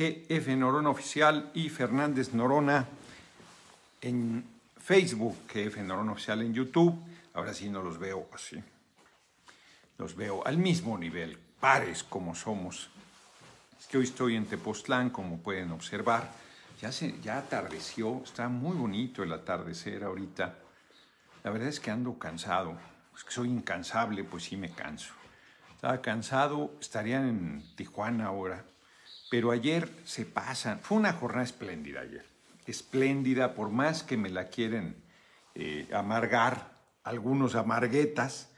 que Norona Oficial y Fernández Norona en Facebook, que Norona Oficial en YouTube. Ahora sí no los veo así. Los veo al mismo nivel, pares como somos. Es que hoy estoy en Tepoztlán, como pueden observar. Ya, se, ya atardeció, está muy bonito el atardecer ahorita. La verdad es que ando cansado. Es que soy incansable, pues sí me canso. Estaba cansado, Estarían en Tijuana ahora pero ayer se pasan. Fue una jornada espléndida ayer. Espléndida, por más que me la quieren eh, amargar, algunos amarguetas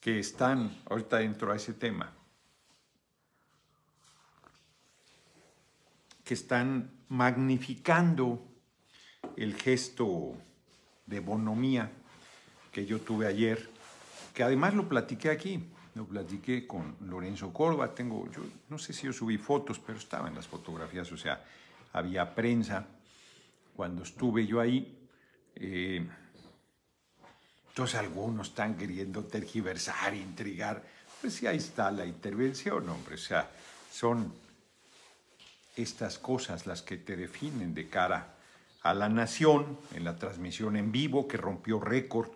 que están ahorita dentro de ese tema. que están magnificando el gesto de bonomía que yo tuve ayer, que además lo platiqué aquí. Lo platiqué con Lorenzo Corva, tengo, yo no sé si yo subí fotos, pero estaba en las fotografías, o sea, había prensa cuando estuve yo ahí. Eh, entonces algunos están queriendo tergiversar, intrigar. Pues sí, ahí está la intervención, hombre. O sea, son estas cosas las que te definen de cara a la nación en la transmisión en vivo que rompió récord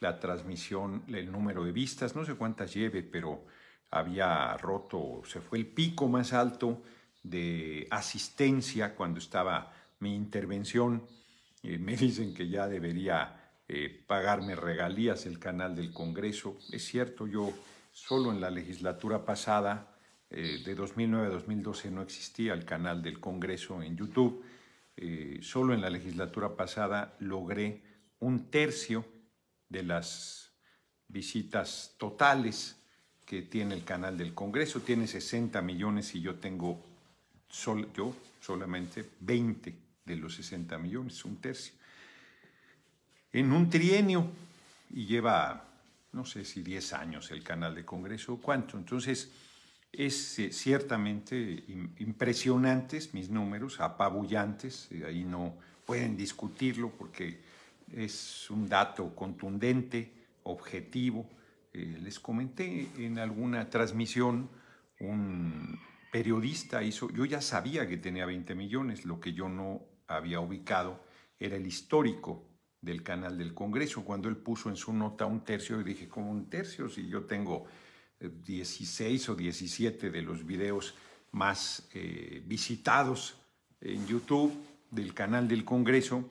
la transmisión, el número de vistas, no sé cuántas lleve, pero había roto, se fue el pico más alto de asistencia cuando estaba mi intervención. Eh, me dicen que ya debería eh, pagarme regalías el canal del Congreso. Es cierto, yo solo en la legislatura pasada, eh, de 2009 a 2012, no existía el canal del Congreso en YouTube. solo en la legislatura pasada logré un tercio de las visitas totales que tiene el canal del Congreso. Tiene 60 millones y yo tengo, yo solamente 20 de los 60 millones, un tercio. En un trienio, y lleva, no sé si 10 años el canal del Congreso o cuánto. Entonces, es eh, ciertamente impresionantes mis números, apabullantes, ahí no pueden discutirlo porque es un dato contundente, objetivo. Eh, les comenté en alguna transmisión, un periodista hizo, yo ya sabía que tenía 20 millones, lo que yo no había ubicado era el histórico del canal del Congreso. Cuando él puso en su nota un tercio, y dije, ¿cómo un tercio? Si yo tengo 16 eh, o 17 de los videos más eh, visitados en YouTube del canal del Congreso,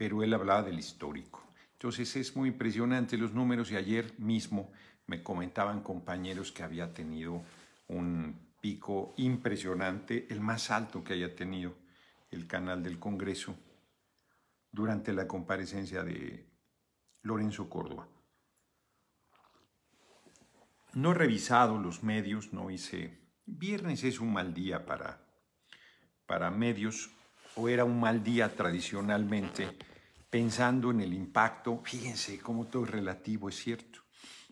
pero él hablaba del histórico. Entonces es muy impresionante los números y ayer mismo me comentaban compañeros que había tenido un pico impresionante, el más alto que haya tenido el canal del Congreso durante la comparecencia de Lorenzo Córdoba. No he revisado los medios, no hice... Viernes es un mal día para, para medios era un mal día tradicionalmente, pensando en el impacto, fíjense cómo todo es relativo, es cierto.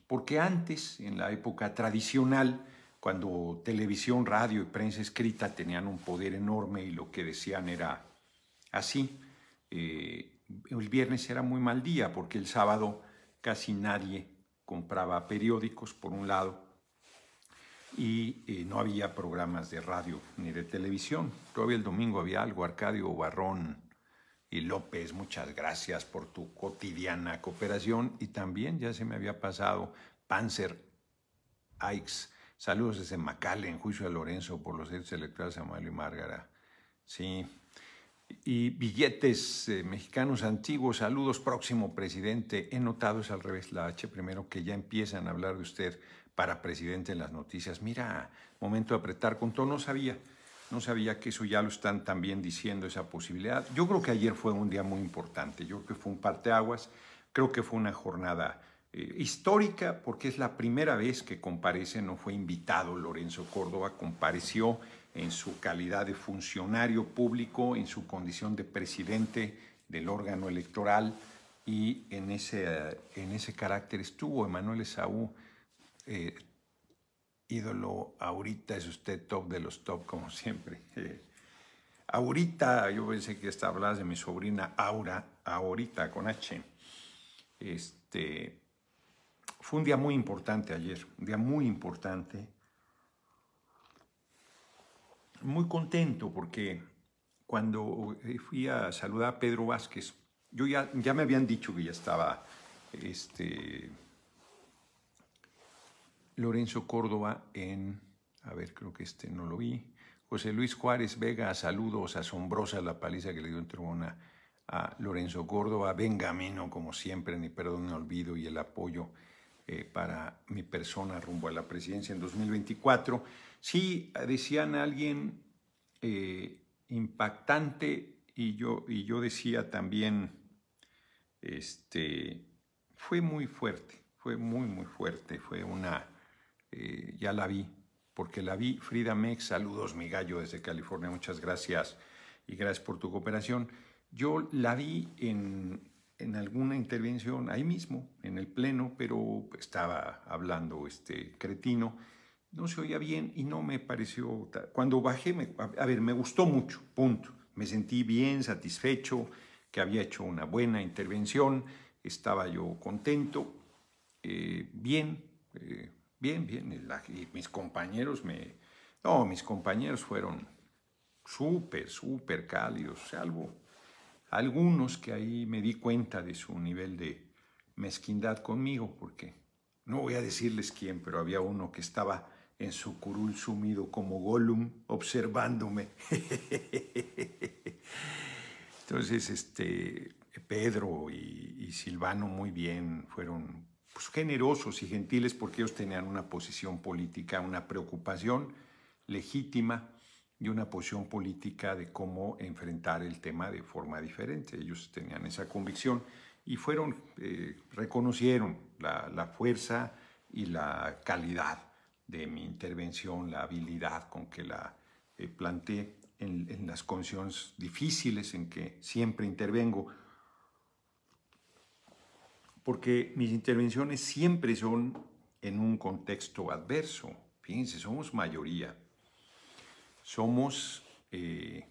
Porque antes, en la época tradicional, cuando televisión, radio y prensa escrita tenían un poder enorme y lo que decían era así, eh, el viernes era muy mal día porque el sábado casi nadie compraba periódicos, por un lado, y eh, no había programas de radio ni de televisión. Todavía el domingo había algo, Arcadio Barrón y López, muchas gracias por tu cotidiana cooperación y también ya se me había pasado Panzer Aix. Saludos desde Macale, en juicio a Lorenzo por los hechos electorales de Samuel y Márgara. Sí. Y billetes eh, mexicanos antiguos, saludos, próximo presidente. He notado, es al revés, la H primero, que ya empiezan a hablar de usted para presidente en las noticias. Mira, momento de apretar con todo, no sabía. No sabía que eso ya lo están también diciendo, esa posibilidad. Yo creo que ayer fue un día muy importante, yo creo que fue un parteaguas, creo que fue una jornada eh, histórica porque es la primera vez que comparece, no fue invitado Lorenzo Córdoba, compareció en su calidad de funcionario público, en su condición de presidente del órgano electoral y en ese, en ese carácter estuvo Emanuel Esaú eh, ídolo ahorita es usted top de los top, como siempre. ahorita, yo pensé que esta hablando de mi sobrina Aura, ahorita con H. Este, fue un día muy importante ayer, un día muy importante. Muy contento porque cuando eh, fui a saludar a Pedro Vázquez, yo ya, ya me habían dicho que ya estaba este, Lorenzo Córdoba en, a ver, creo que este no lo vi, José Luis Juárez Vega, saludos, asombrosa la paliza que le dio en tribuna a Lorenzo Córdoba, venga Mino, como siempre, ni perdón ni olvido y el apoyo eh, para mi persona rumbo a la presidencia en 2024. Sí, decían alguien eh, impactante y yo, y yo decía también, este, fue muy fuerte, fue muy, muy fuerte, fue una eh, ya la vi, porque la vi. Frida Mex, saludos, mi gallo desde California, muchas gracias y gracias por tu cooperación. Yo la vi en, alguna intervención ahí mismo, en el pleno, pero estaba hablando este cretino. No se oía bien y no me pareció. Cuando bajé, a ver, me gustó mucho, punto. Me sentí bien, satisfecho, que había hecho una buena intervención, estaba yo contento, eh, bien, eh, Bien, bien, y mis compañeros me... No, mis compañeros fueron súper, súper cálidos, salvo algunos que ahí me di cuenta de su nivel de mezquindad conmigo, porque no voy a decirles quién, pero había uno que estaba en su curul sumido como Gollum, observándome. Entonces, este, Pedro y Silvano muy bien, fueron pues, generosos y gentiles porque ellos tenían una posición política, una preocupación legítima y una posición política de cómo enfrentar el tema de forma diferente. Ellos tenían esa convicción y fueron, eh, reconocieron la, fuerza y la calidad de mi intervención, la habilidad con que la eh, planteé en, en, las condiciones difíciles en que siempre intervengo porque mis intervenciones siempre son en un contexto adverso. Fíjense, somos mayoría. Somos eh,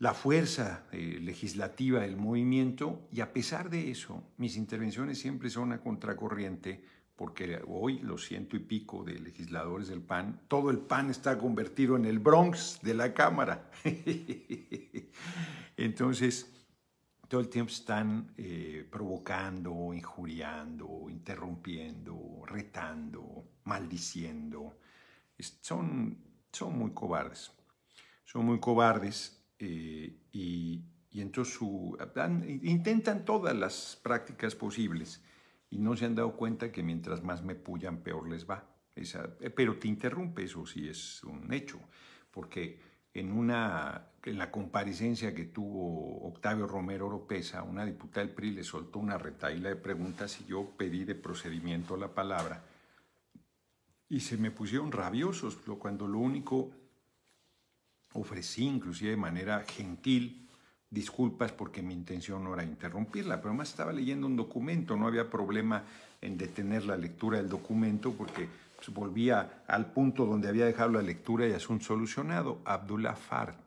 la fuerza eh, legislativa del movimiento y a pesar de eso, mis intervenciones siempre son a contracorriente porque hoy los ciento y pico de legisladores del PAN, todo el PAN está convertido en el Bronx de la Cámara. Entonces, todo el tiempo están eh, provocando, injuriando, interrumpiendo, retando, maldiciendo. son, son muy cobardes. Son muy cobardes eh, y, y, entonces su, intentan todas las prácticas posibles y no se han dado cuenta que mientras más me pullan, peor les va. Eh, pero te interrumpe, eso sí es un hecho, porque en una en la comparecencia que tuvo Octavio Romero Oropesa, una diputada del PRI le soltó una retaíla de preguntas y yo pedí de procedimiento la palabra. Y se me pusieron rabiosos cuando lo único ofrecí, inclusive de manera gentil, disculpas porque mi intención no era interrumpirla, pero más estaba leyendo un documento, no había problema en detener la lectura del documento porque pues, volvía al punto donde había dejado la lectura y asunto solucionado. Abdullah Fart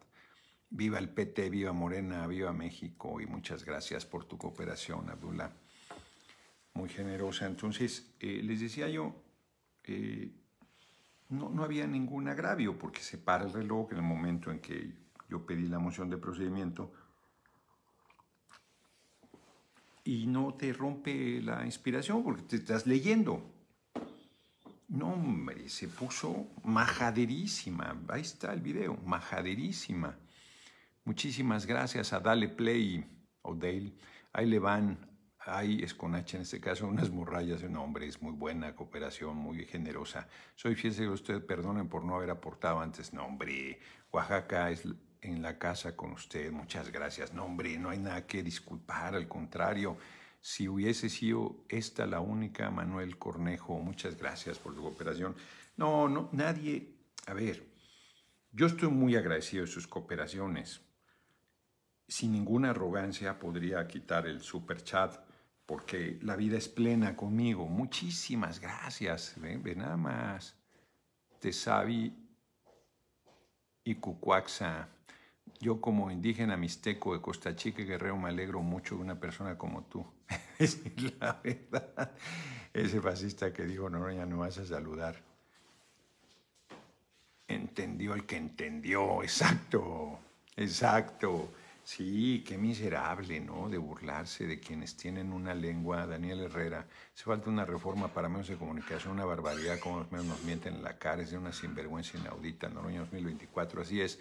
Viva el PT, viva Morena, viva México y muchas gracias por tu cooperación, Abdullah. Muy generosa. Entonces, eh, les decía yo, eh, no, no, había ningún agravio porque se para el reloj en el momento en que yo pedí la moción de procedimiento y no te rompe la inspiración porque te estás leyendo. No, hombre, se puso majaderísima. Ahí está el video, majaderísima. Muchísimas gracias a Dale Play o Dale. Ahí le van, ahí es con H en este caso, unas murrayas de un Es muy buena cooperación, muy generosa. Soy fiel de usted, perdonen por no haber aportado antes nombre. Oaxaca es en la casa con usted. Muchas gracias. No, hombre, no hay nada que disculpar, al contrario. Si hubiese sido esta la única, Manuel Cornejo, muchas gracias por su cooperación. No, no, nadie. A ver, yo estoy muy agradecido de sus cooperaciones sin ninguna arrogancia podría quitar el super chat porque la vida es plena conmigo. Muchísimas gracias. ¿eh? nada más. Te sabi y Cucuaxa. Yo como indígena mixteco de Costa Chica Guerrero me alegro mucho de una persona como tú. es la verdad. Ese fascista que dijo, no, ya no vas a saludar. Entendió el que entendió. Exacto. Exacto. Sí, qué miserable, ¿no? De burlarse de quienes tienen una lengua. Daniel Herrera, se falta una reforma para menos de comunicación, una barbaridad, como los medios nos mienten en la cara, es de una sinvergüenza inaudita, mil 2024, así es.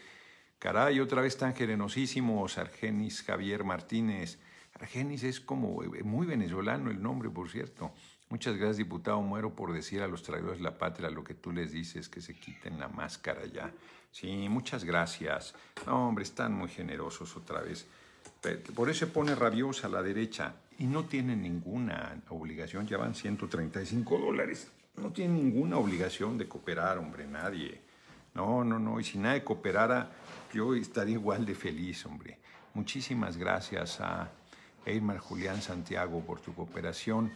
Caray, otra vez tan gerenosísimos, Argenis Javier Martínez. Argenis es como eh, muy venezolano el nombre, por cierto. Muchas gracias, diputado Muero, por decir a los traidores de la patria lo que tú les dices, que se quiten la máscara ya. Sí, muchas gracias. No, hombre, están muy generosos otra vez. Por eso se pone rabiosa la derecha y no tiene ninguna obligación. Ya van 135 dólares. No tiene ninguna obligación de cooperar, hombre, nadie. No, no, no. Y si nadie cooperara, yo estaría igual de feliz, hombre. Muchísimas gracias a Eymar Julián Santiago por tu cooperación.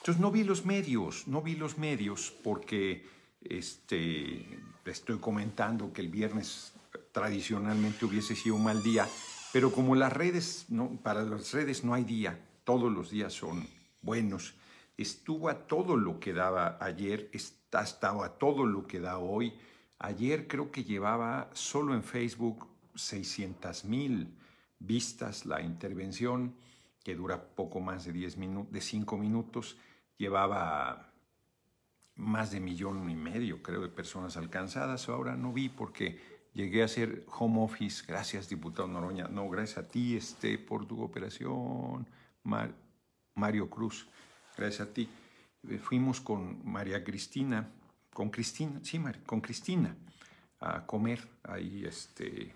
Entonces no vi los medios, no vi los medios porque este, estoy comentando que el viernes tradicionalmente hubiese sido un mal día, pero como las redes, para las redes no hay día, todos los días son buenos. Estuvo a todo lo que daba ayer, ha estado a todo lo que da hoy. Ayer creo que llevaba solo en Facebook 600 mil vistas la intervención, que dura poco más de 10 minutos, de 5 minutos llevaba más de millón y medio, creo, de personas alcanzadas. Ahora no vi porque llegué a ser home office. Gracias, diputado Noroña. No, gracias a ti, este, por tu operación, Mario Cruz. Gracias a ti. Eh, fuimos con María Cristina, con Cristina, sí, con Cristina, a comer ahí, este,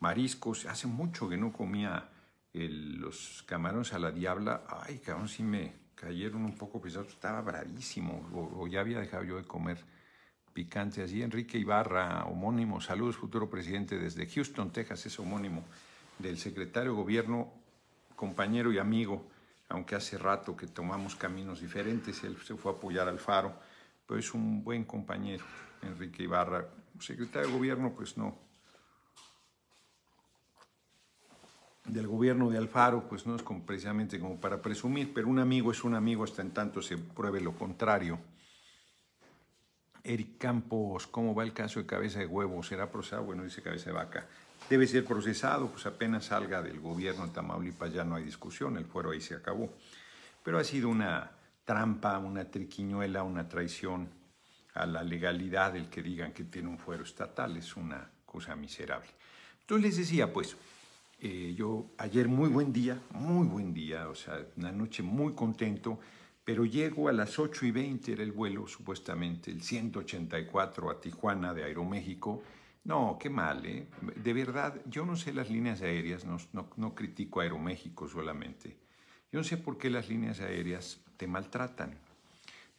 mariscos. Hace mucho que no comía los camarones a la diabla. Ay, cabrón, sí me ayer un poco pesados, estaba bravísimo, o, ya había dejado yo de comer picante. Así Enrique Ibarra, homónimo, saludos futuro presidente desde Houston, Texas, es homónimo del secretario de gobierno, compañero y amigo, aunque hace rato que tomamos caminos diferentes, él se fue a apoyar al Faro, pero es un buen compañero, Enrique Ibarra. Secretario de gobierno, pues no, del gobierno de Alfaro, pues no es precisamente como para presumir, pero un amigo es un amigo hasta en tanto se pruebe lo contrario. Eric Campos, ¿cómo va el caso de cabeza de huevo? ¿Será procesado? Bueno, dice cabeza de vaca. Debe ser procesado, pues apenas salga del gobierno de Tamaulipas ya no hay discusión, el fuero ahí se acabó. Pero ha sido una trampa, una triquiñuela, una traición a la legalidad el que digan que tiene un fuero estatal, es una cosa miserable. Entonces les decía, pues, eh, yo ayer muy buen día, muy buen día, o sea, una noche muy contento, pero llego a las 8 y 20 era el vuelo, supuestamente, el 184 a Tijuana de Aeroméxico. No, qué mal, ¿eh? De verdad, yo no sé las líneas aéreas, no, no, critico a Aeroméxico solamente. Yo no sé por qué las líneas aéreas te maltratan.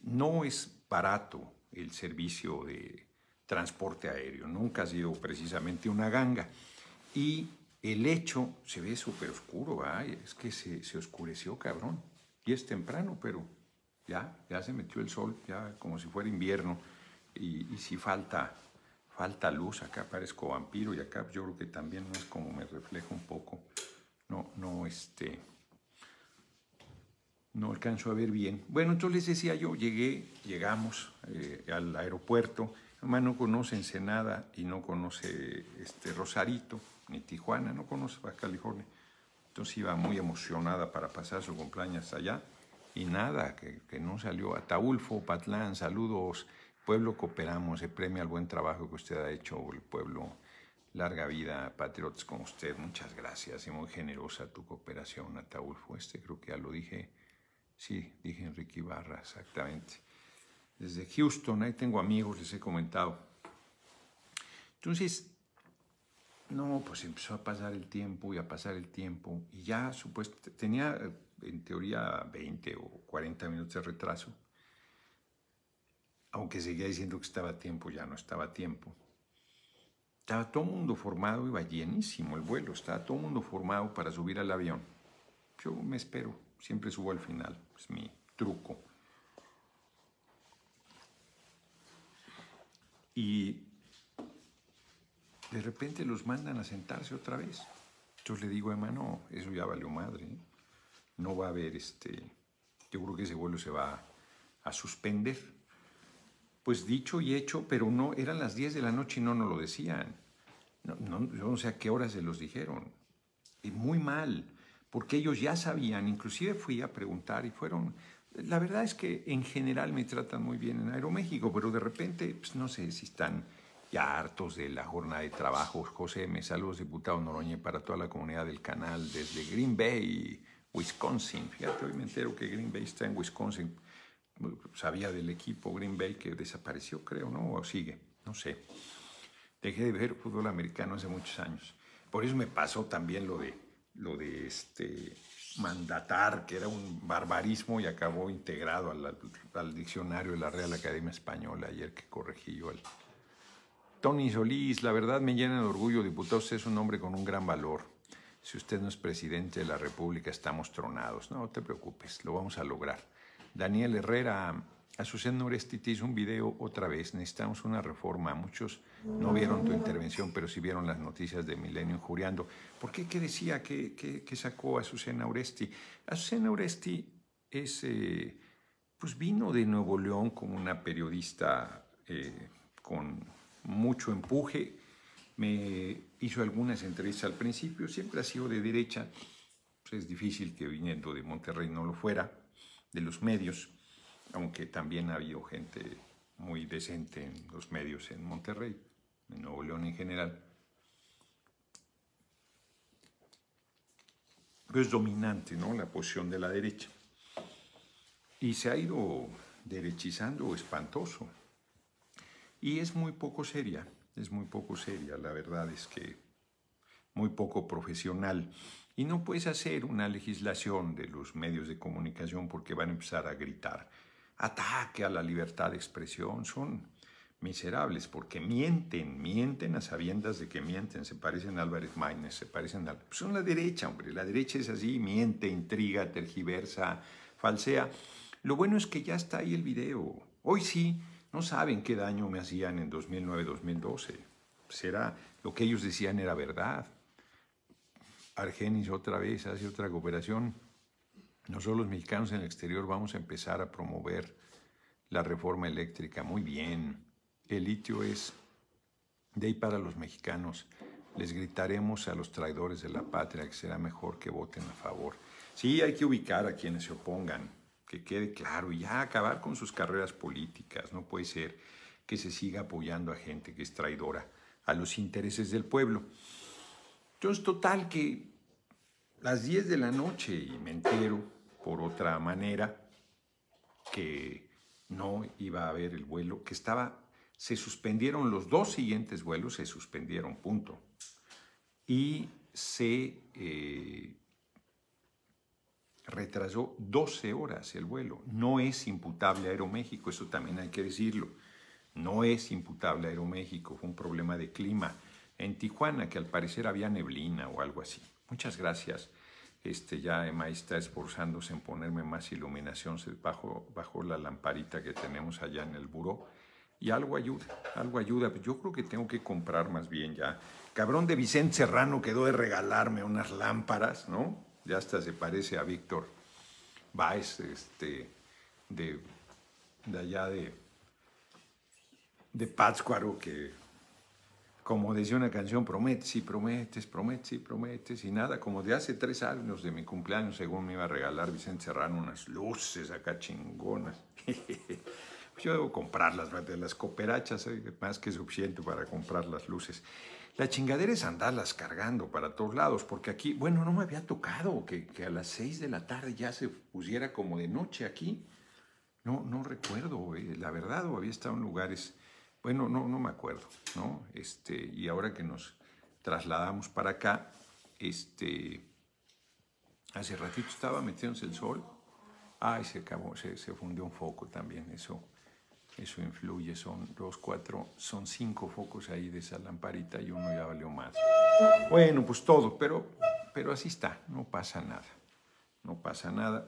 No es barato el servicio de transporte aéreo, nunca ha sido precisamente una ganga. Y el hecho se ve súper oscuro, es que se, oscureció cabrón. Y es temprano, pero ya, ya se metió el sol, ya como si fuera invierno. Y, si falta, falta luz, acá parezco vampiro y acá yo creo que también es como me reflejo un poco. No, no, este, no alcanzo a ver bien. Bueno, entonces les decía yo, llegué, llegamos eh, al aeropuerto, además no conoce Ensenada y no conoce este Rosarito ni Tijuana, no conoce Baja California. Entonces iba muy emocionada para pasar su cumpleaños allá y nada, que, no salió. Ataulfo, Patlán, saludos. Pueblo Cooperamos, se premia el buen trabajo que usted ha hecho, el pueblo. Larga vida, patriotas como usted, muchas gracias y muy generosa tu cooperación, Ataulfo. Este creo que ya lo dije, sí, dije Enrique Ibarra, exactamente. Desde Houston, ahí tengo amigos, les he comentado. Entonces, no, pues empezó a pasar el tiempo y a pasar el tiempo y ya supuesto, tenía eh, en teoría 20 o 40 minutos de retraso, aunque seguía diciendo que estaba a tiempo, ya no estaba a tiempo. Estaba todo el mundo formado, iba llenísimo el vuelo, estaba todo el mundo formado para subir al avión. Yo me espero, siempre subo al final, es mi truco. Y de repente los mandan a sentarse otra vez. Yo le digo hermano, eso ya valió madre. ¿eh? No va a haber este. Yo creo que ese vuelo se va a, suspender. Pues dicho y hecho, pero no, eran las 10 de la noche y no nos lo decían. No, yo sé a qué horas se los dijeron. Y muy mal, porque ellos ya sabían, inclusive fui a preguntar y fueron. La verdad es que en general me tratan muy bien en Aeroméxico, pero de repente, pues, no sé si están ya hartos de la jornada de trabajo. José me saludos, diputado Noroña, para toda la comunidad del canal desde Green Bay, Wisconsin. Fíjate, hoy me entero que Green Bay está en Wisconsin. Sabía del equipo Green Bay que desapareció, creo, ¿no? O sigue, no sé. Dejé de ver fútbol americano hace muchos años. Por eso me pasó también lo de, lo de este mandatar, que era un barbarismo y acabó integrado al, al diccionario de la Real Academia Española ayer que corregí yo el Tony Solís, la verdad me llena de orgullo, diputado, usted es un hombre con un gran valor. Si usted no es presidente de la República, estamos tronados. No, te preocupes, lo vamos a lograr. Daniel Herrera, Azucena te hizo un video otra vez. Necesitamos una reforma. Muchos no vieron tu intervención, pero sí vieron las noticias de Milenio juriando. ¿Por qué? ¿Qué decía? ¿Qué, sacó Azucena Oresti? Azucena Oresti es, eh, pues vino de Nuevo León como una periodista eh, con mucho empuje, me hizo algunas entrevistas al principio, siempre ha sido de derecha, pues, es difícil que viniendo de Monterrey no lo fuera, de los medios, aunque también ha habido gente muy decente en los medios en Monterrey, en Nuevo León en general. es dominante ¿no? la posición de la derecha. Y se ha ido derechizando espantoso. Y es muy poco seria, es muy poco seria, la verdad es que muy poco profesional. Y no puedes hacer una legislación de los medios de comunicación porque van a empezar a gritar ataque a la libertad de expresión. Son miserables porque mienten, mienten a sabiendas de que mienten. Se parecen a Álvarez Maynes, se parecen a... Pues, son la derecha, hombre. La derecha es así, miente, intriga, tergiversa, falsea. Lo bueno es que ya está ahí el video. Hoy sí, no saben qué daño me hacían en 2009-2012. Será lo que ellos decían era verdad. Argenis otra vez hace otra cooperación. Nosotros los mexicanos en el exterior vamos a empezar a promover la reforma eléctrica. Muy bien. El litio es de ahí para los mexicanos. Les gritaremos a los traidores de la patria que será mejor que voten a favor. Sí, hay que ubicar a quienes se opongan que quede claro y ya acabar con sus carreras políticas. No puede ser que se siga apoyando a gente que es traidora a los intereses del pueblo. Entonces, total que las 10 de la noche y me entero por otra manera que no iba a haber el vuelo, que estaba, se suspendieron los dos siguientes vuelos, se suspendieron, punto. Y se eh, retrasó 12 horas el vuelo. No es imputable a Aeroméxico, eso también hay que decirlo. No es imputable a Aeroméxico, fue un problema de clima en Tijuana, que al parecer había neblina o algo así. Muchas gracias. Este, ya Emma está esforzándose en ponerme más iluminación bajo, bajo la lamparita que tenemos allá en el buró. Y algo ayuda, algo ayuda. Yo creo que tengo que comprar más bien ya. Cabrón de Vicente Serrano quedó de regalarme unas lámparas, ¿no? ya hasta se parece a Víctor Baez, este, de, de allá de, de Pátzcuaro, que como decía una canción, prometes y prometes, prometes y prometes, y nada, como de hace tres años de mi cumpleaños, según me iba a regalar Vicente Serrano unas luces acá chingonas. Yo debo comprarlas, de las cooperachas, eh, más que suficiente para comprar las luces. La chingadera es andarlas cargando para todos lados, porque aquí, bueno, no me había tocado que, a las 6 de la tarde ya se pusiera como de noche aquí. No, no recuerdo, eh, la verdad, o había estado en lugares, bueno, no, no me acuerdo, ¿no? Este, y ahora que nos trasladamos para acá, este, hace ratito estaba metiéndose el sol, ay, se acabó, se, se fundió un foco también, eso eso influye, son dos, cuatro, son cinco focos ahí de esa lamparita y uno ya valió más. Bueno, pues todo, pero, pero así está, no pasa nada, no pasa nada.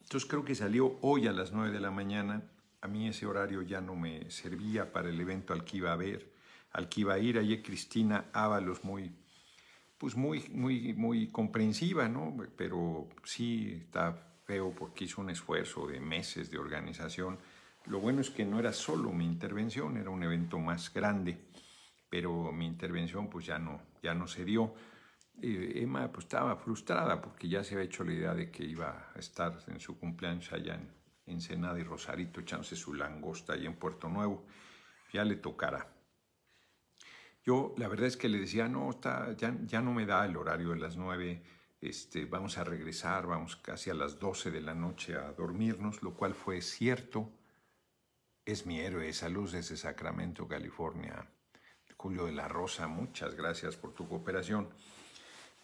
Entonces creo que salió hoy a las nueve de la mañana. A mí ese horario ya no me servía para el evento al que iba a ver, al que iba a ir. Ayer Cristina Ábalos muy, pues muy, muy, muy comprensiva, ¿no? Pero sí está porque hizo un esfuerzo de meses de organización. Lo bueno es que no era solo mi intervención, era un evento más grande, pero mi intervención pues ya no, ya no se dio. Eh, Emma pues estaba frustrada porque ya se había hecho la idea de que iba a estar en su cumpleaños allá en Ensenada y Rosarito echándose su langosta allá en Puerto Nuevo. Ya le tocará. Yo la verdad es que le decía, no, está, ya, ya no me da el horario de las nueve este, vamos a regresar, vamos casi a las 12 de la noche a dormirnos, lo cual fue cierto. Es mi héroe esa luz desde Sacramento, California. Julio de la Rosa, muchas gracias por tu cooperación.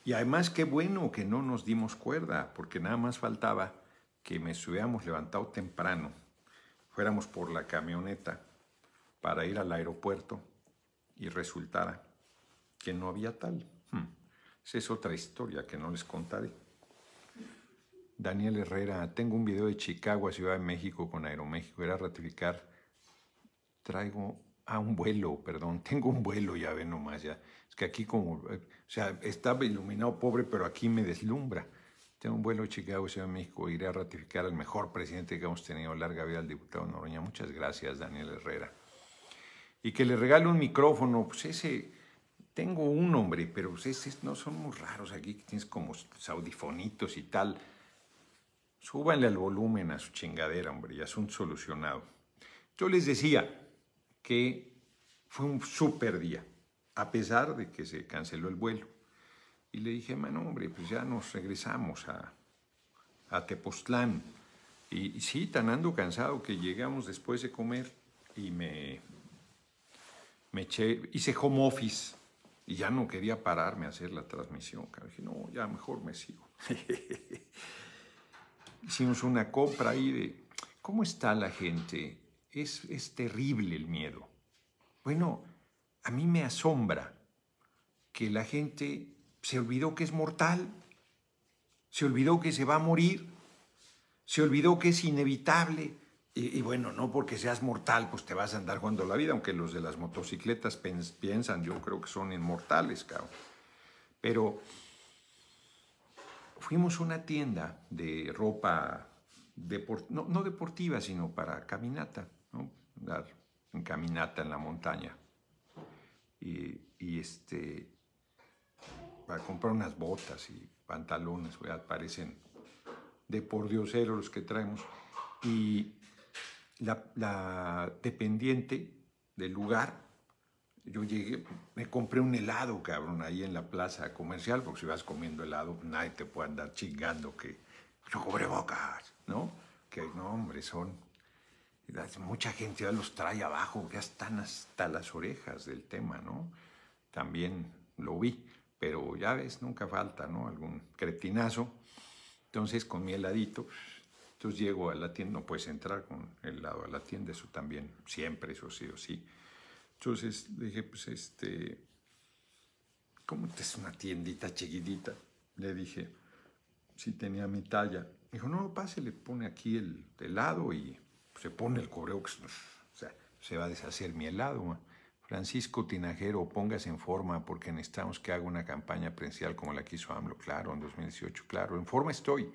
Y además qué bueno que no nos dimos cuerda, porque nada más faltaba que me hubiéramos levantado temprano, fuéramos por la camioneta para ir al aeropuerto y resultara que no había tal. Esa es otra historia que no les contaré. Daniel Herrera, tengo un video de Chicago Ciudad de México con Aeroméxico. a ratificar. Traigo a ah, un vuelo, perdón. Tengo un vuelo, ya ven nomás, ya. Es que aquí como, eh, o sea, estaba iluminado pobre, pero aquí me deslumbra. Tengo un vuelo de Chicago Ciudad de México. Iré a ratificar al mejor presidente que hemos tenido larga vida, al diputado Noroña. Muchas gracias, Daniel Herrera. Y que le regale un micrófono, pues ese tengo un hombre, pero pues, no son muy raros aquí, que tienes como saudifonitos y tal. Súbanle al volumen a su chingadera, hombre, es un solucionado. Yo les decía que fue un súper día, a pesar de que se canceló el vuelo. Y le dije, man, hombre, pues ya nos regresamos a, a Tepoztlán. Y, sí, tan ando cansado que llegamos después de comer y me, me eché, hice home office y ya no quería pararme a hacer la transmisión. Dije, no, ya mejor me sigo. Hicimos una copra ahí de cómo está la gente. Es, es terrible el miedo. Bueno, a mí me asombra que la gente se olvidó que es mortal, se olvidó que se va a morir, se olvidó que es inevitable, y, bueno, no porque seas mortal, pues te vas a andar jugando la vida, aunque los de las motocicletas piensan, yo creo que son inmortales, cabrón. Pero fuimos a una tienda de ropa, no, deportiva, sino para caminata, ¿no? Dar en caminata en la montaña. Y, este, para comprar unas botas y pantalones, ¿verdad? parecen de por Diosero los que traemos. Y, la, dependiente del lugar yo llegué, me compré un helado, cabrón, ahí en la plaza comercial, porque si vas comiendo helado, nadie te puede andar chingando que yo cobre bocas, ¿no? Que no, hombre, son. Mucha gente ya los trae abajo, ya están hasta las orejas del tema, ¿no? También lo vi, pero ya ves, nunca falta, ¿no? Algún cretinazo. Entonces, con mi heladito, entonces llego a la tienda, no puedes entrar con el lado a la tienda, eso también, siempre, eso sí o sí. Entonces le dije, pues este, ¿cómo te es una tiendita chiquitita? Le dije, si tenía mi talla. dijo, no, pase, le pone aquí el helado y se pone el cobreo, o sea, se va a deshacer mi helado. Francisco Tinajero, póngase en forma porque necesitamos que haga una campaña presidencial como la que hizo AMLO, claro, en 2018, claro, en forma estoy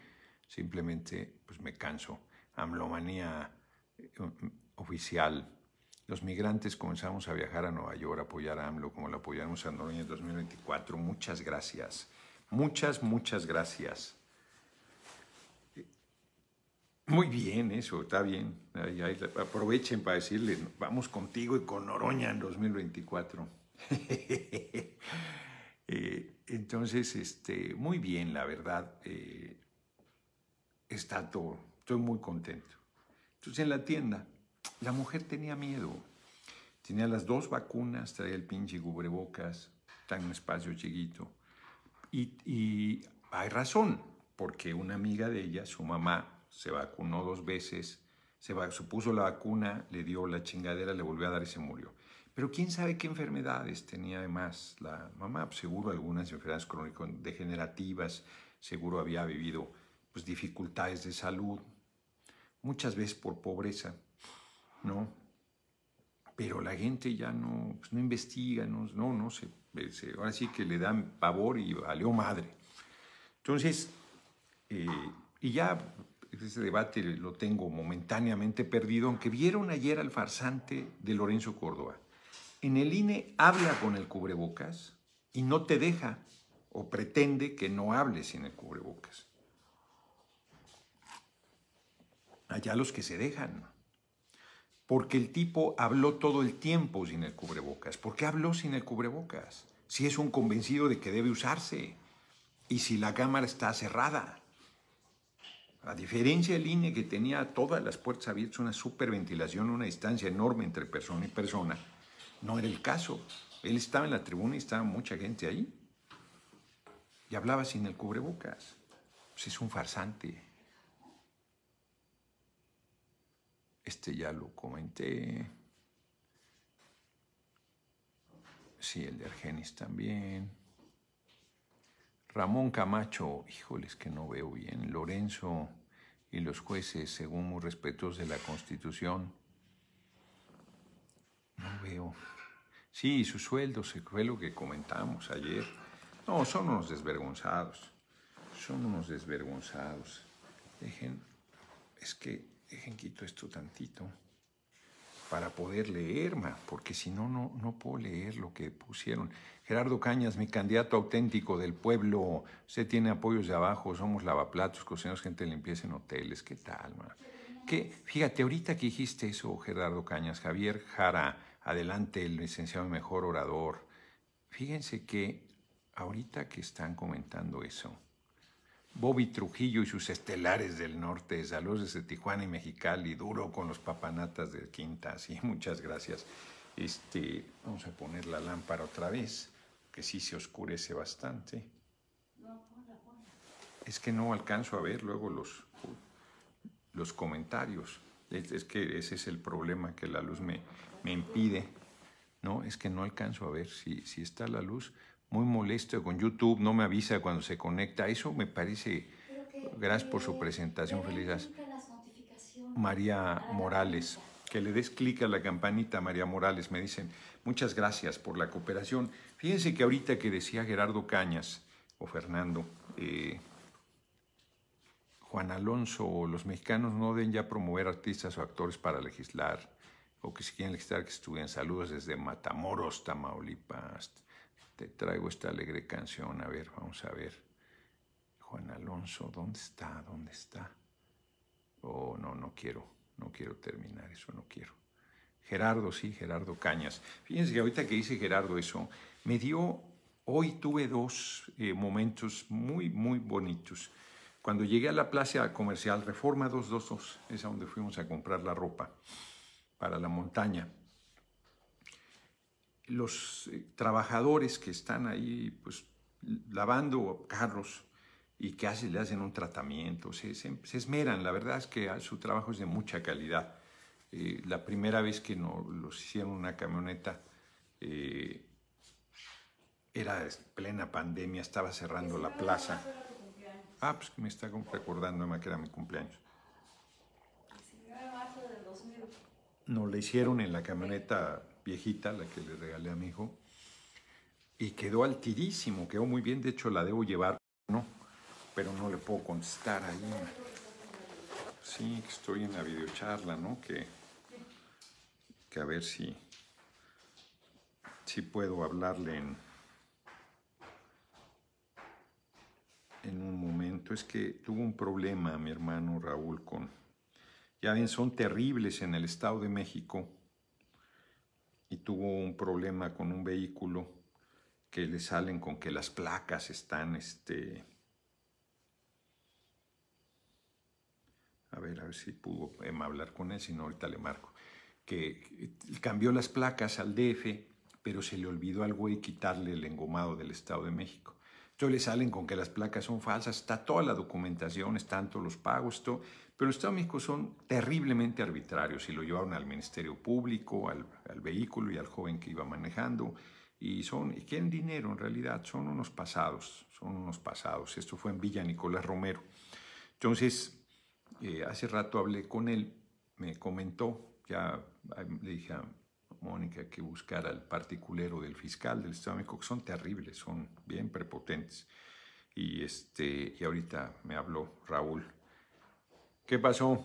simplemente pues me canso. Amlomanía eh, oficial. Los migrantes comenzamos a viajar a Nueva York a apoyar a AMLO como lo apoyamos a Noroña en 2024. Muchas gracias. Muchas, muchas gracias. Muy bien, eso está bien. aprovechen para decirle, vamos contigo y con Noroña en 2024. Eh, entonces, este, muy bien, la verdad. Eh, está todo. Estoy muy contento. Entonces en la tienda, la mujer tenía miedo. Tenía las dos vacunas, traía el pinche cubrebocas, tan un espacio chiquito. Y, hay razón, porque una amiga de ella, su mamá, se vacunó dos veces, se, puso la vacuna, le dio la chingadera, le volvió a dar y se murió. Pero quién sabe qué enfermedades tenía además la mamá, pues, seguro algunas enfermedades crónicas degenerativas seguro había vivido pues, dificultades de salud, muchas veces por pobreza, ¿no? Pero la gente ya no, pues, investiga, no, no, se, ahora sí que le dan pavor y valió madre. Entonces, eh, y ya ese debate lo tengo momentáneamente perdido, aunque vieron ayer al farsante de Lorenzo Córdoba. En el INE habla con el cubrebocas y no te deja o pretende que no hables sin el cubrebocas. allá los que se dejan. Porque el tipo habló todo el tiempo sin el cubrebocas. ¿Por qué habló sin el cubrebocas? Si es un convencido de que debe usarse y si la cámara está cerrada. A diferencia de línea que tenía todas las puertas abiertas, una superventilación, una distancia enorme entre persona y persona, no era el caso. Él estaba en la tribuna y estaba mucha gente ahí. Y hablaba sin el cubrebocas. Pues es un farsante. Este ya lo comenté. Sí, el de Argenis también. Ramón Camacho, híjoles que no veo bien. Lorenzo y los jueces, según muy respetos de la Constitución. No veo. Sí, su sueldo, se fue lo que comentamos ayer. No, son unos desvergonzados. Son unos desvergonzados. Dejen, es que Dejen quito esto tantito para poder leer, ma, porque si no, no, puedo leer lo que pusieron. Gerardo Cañas, mi candidato auténtico del pueblo. Usted tiene apoyos de abajo, somos lavaplatos, cocineros, gente de limpieza en hoteles. ¿Qué tal, ma? Que, fíjate, ahorita que dijiste eso, Gerardo Cañas, Javier Jara, adelante, el licenciado mejor orador. Fíjense que ahorita que están comentando eso, Bobby Trujillo y sus estelares del norte, saludos desde Tijuana y Mexicali, duro con los papanatas de Quintas sí, muchas gracias. Este, vamos a poner la lámpara otra vez, que sí se oscurece bastante. Es que no alcanzo a ver luego los, los comentarios. Es, que ese es el problema que la luz me, impide. No, es que no alcanzo a ver si, si está la luz muy molesto con YouTube, no me avisa cuando se conecta. Eso me parece. Gracias por su presentación, Felizas. María Morales que le des clic a la campanita, María Morales, me dicen, muchas gracias por la cooperación. Fíjense que ahorita que decía Gerardo Cañas o Fernando, eh, Juan Alonso, los mexicanos no deben ya promover artistas o actores para legislar, o que si quieren legislar que estudien. Saludos desde Matamoros, Tamaulipas. Te traigo esta alegre canción. A ver, vamos a ver. Juan Alonso, ¿dónde está? ¿Dónde está? Oh, no, no quiero. No quiero terminar eso, no quiero. Gerardo, sí, Gerardo Cañas. Fíjense que ahorita que dice Gerardo eso, me dio, hoy tuve dos eh, momentos muy, muy bonitos. Cuando llegué a la plaza comercial Reforma 222, es a donde fuimos a comprar la ropa para la montaña, los eh, trabajadores que están ahí pues, lavando carros y que hacen, le hacen un tratamiento, se, esmeran, la verdad es que ah, su trabajo es de mucha calidad. Eh, la primera vez que nos los hicieron una camioneta eh, era plena pandemia, estaba cerrando la plaza. Ah, pues me está recordando que era mi cumpleaños. No, le hicieron en la camioneta viejita, la que le regalé a mi hijo, y quedó altidísimo, quedó muy bien, de hecho la debo llevar, ¿no? Pero no le puedo contestar ahí. Sí, estoy en la videocharla, ¿no? Que, que a ver si, si puedo hablarle en, en un momento. Es que tuvo un problema mi hermano Raúl con... Ya bien son terribles en el Estado de México y tuvo un problema con un vehículo que le salen con que las placas están, este, a ver, a ver si pudo em, hablar con él, si no, ahorita le marco, que eh, cambió las placas al DF, pero se le olvidó al güey quitarle el engomado del Estado de México. Entonces le salen con que las placas son falsas, está toda la documentación, están todos los pagos, todo, pero los Unidos son terriblemente arbitrarios y lo llevaron al Ministerio Público, al, al vehículo y al joven que iba manejando. Y son, y quieren dinero en realidad, son unos pasados, son unos pasados. Esto fue en Villa Nicolás Romero. Entonces, eh, hace rato hablé con él, me comentó, ya le dije a Mónica que buscara al particulero del fiscal del Estado de México, que son terribles, son bien prepotentes. Y, este, y ahorita me habló Raúl ¿Qué pasó?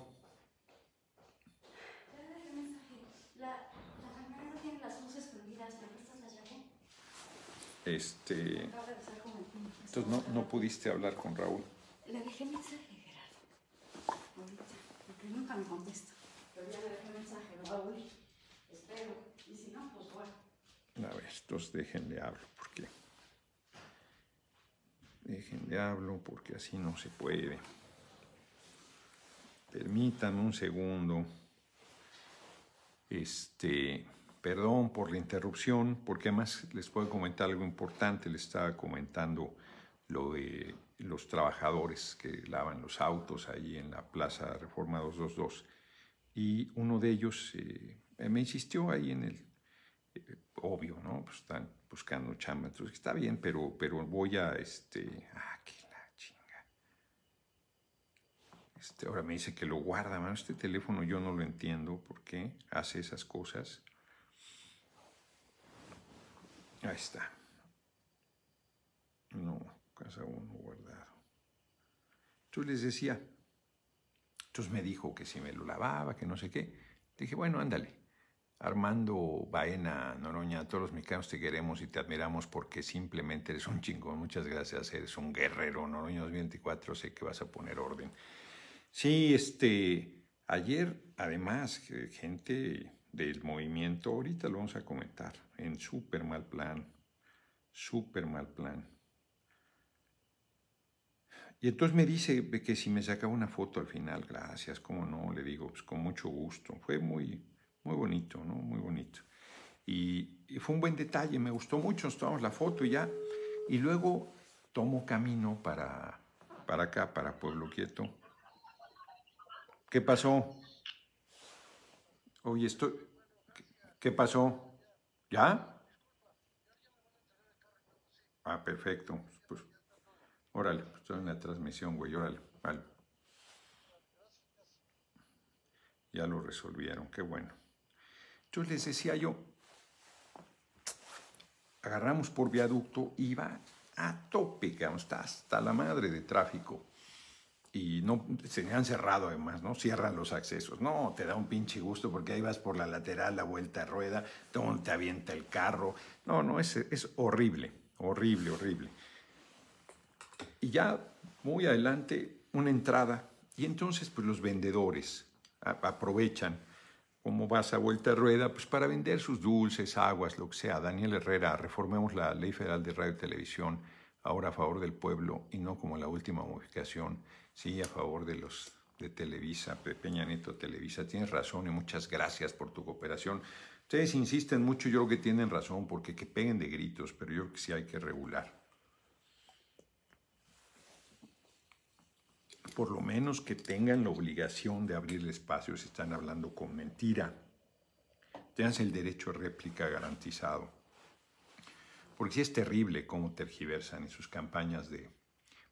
Este. Entonces no, no pudiste hablar con Raúl. Le dejé mensaje, Gerardo. Ahorita, porque nunca me contesto. Pero ya le dejé mensaje, a Espero. Y si no, pues bueno. A ver, entonces déjenle hablo, porque. Déjenle hablo, porque así no se puede. Permítanme un segundo. Este, perdón por la interrupción, porque además les puedo comentar algo importante. Les estaba comentando lo de los trabajadores que lavan los autos ahí en la Plaza Reforma 222. Y uno de ellos eh, me insistió ahí en el, eh, obvio, ¿no? Pues están buscando chamba, entonces está bien, pero, pero voy a, este, ah, este, ahora me dice que lo guarda, mano. Este teléfono yo no lo entiendo por qué hace esas cosas. Ahí está. No, casa uno guardado. entonces les decía, entonces me dijo que si me lo lavaba, que no sé qué. Dije, bueno, ándale. Armando Baena, Noroña, todos los mexicanos te queremos y te admiramos porque simplemente eres un chingón. Muchas gracias, eres un guerrero. Noroña 24 sé que vas a poner orden. Sí, este, ayer además eh, gente del movimiento, ahorita lo vamos a comentar, en súper mal plan, súper mal plan. Y entonces me dice que si me sacaba una foto al final, gracias, cómo no, le digo, pues con mucho gusto. Fue muy, muy bonito, ¿no? Muy bonito. Y, fue un buen detalle, me gustó mucho, nos tomamos la foto y ya. Y luego tomo camino para, para acá, para Pueblo Quieto. ¿Qué pasó? Oye, estoy... ¿Qué pasó? ¿Ya? Ah, perfecto. Pues, órale, pues estoy en la transmisión, güey, órale, vale. Ya lo resolvieron, qué bueno. Entonces les decía yo, agarramos por viaducto iba va a tope, hasta la madre de tráfico y no se han cerrado además, ¿no? Cierran los accesos. No, te da un pinche gusto porque ahí vas por la lateral, la vuelta a rueda, te avienta el carro. No, no, es, es horrible, horrible, horrible. Y ya muy adelante, una entrada. Y entonces, pues los vendedores aprovechan como vas a vuelta a rueda, pues para vender sus dulces, aguas, lo que sea. Daniel Herrera, reformemos la Ley Federal de Radio y Televisión, ahora a favor del pueblo y no como la última modificación Sí, a favor de los de Televisa, Peña Neto Televisa. Tienes razón y muchas gracias por tu cooperación. Ustedes insisten mucho, yo creo que tienen razón, porque que peguen de gritos, pero yo creo que sí hay que regular. Por lo menos que tengan la obligación de abrirle espacio si están hablando con mentira. Tengas el derecho a réplica garantizado. Porque sí es terrible cómo tergiversan en sus campañas de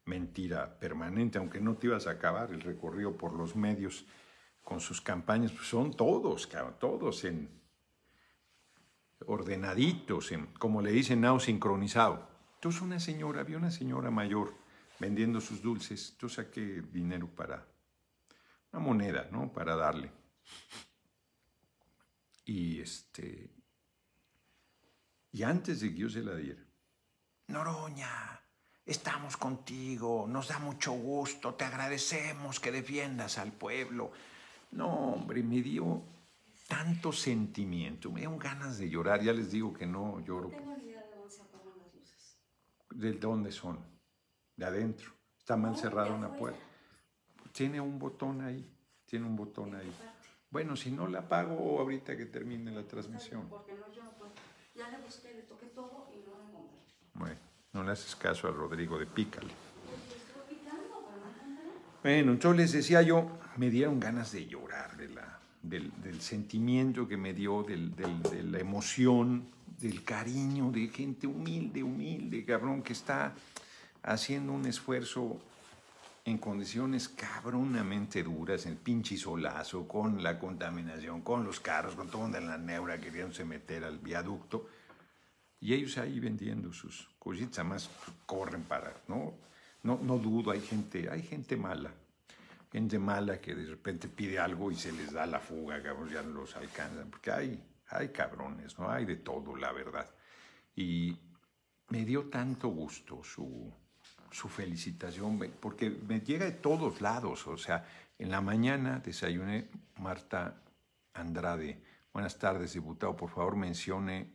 mentira permanente, aunque no te ibas a acabar el recorrido por los medios con sus campañas, pues son todos, todos ordenaditos, como le dicen now, sincronizado. Entonces una señora, había una señora mayor vendiendo sus dulces, yo saqué dinero para una moneda, ¿no? Para darle. Y este, y antes de que yo se la diera, Noroña, estamos contigo, nos da mucho gusto, te agradecemos que defiendas al pueblo. No, hombre, me dio tanto sentimiento, me dio ganas de llorar, ya les digo que no lloro. de dónde son? De adentro. Está mal cerrada una puerta. Tiene un botón ahí, tiene un botón ahí. Bueno, si no la apago ahorita que termine la transmisión. Porque no, Ya le busqué, le toqué todo y no la encontré. Bueno. No le haces caso a Rodrigo de Pícale. Bueno, yo les decía yo, me dieron ganas de llorar de la, del, sentimiento que me dio, de la emoción, del cariño de gente humilde, humilde, cabrón, que está haciendo un esfuerzo en condiciones cabronamente duras, en pinche solazo, con la contaminación, con los carros, con toda la neura se meter al viaducto y ellos ahí vendiendo sus cositas, además corren para, ¿no? No, no dudo, hay gente, hay gente mala, gente mala que de repente pide algo y se les da la fuga, cabrón, ya no los alcanzan, porque hay, hay cabrones, ¿no? Hay de todo, la verdad. Y me dio tanto gusto su, su felicitación, porque me llega de todos lados, o sea, en la mañana desayuné Marta Andrade. Buenas tardes, diputado. Por favor, mencione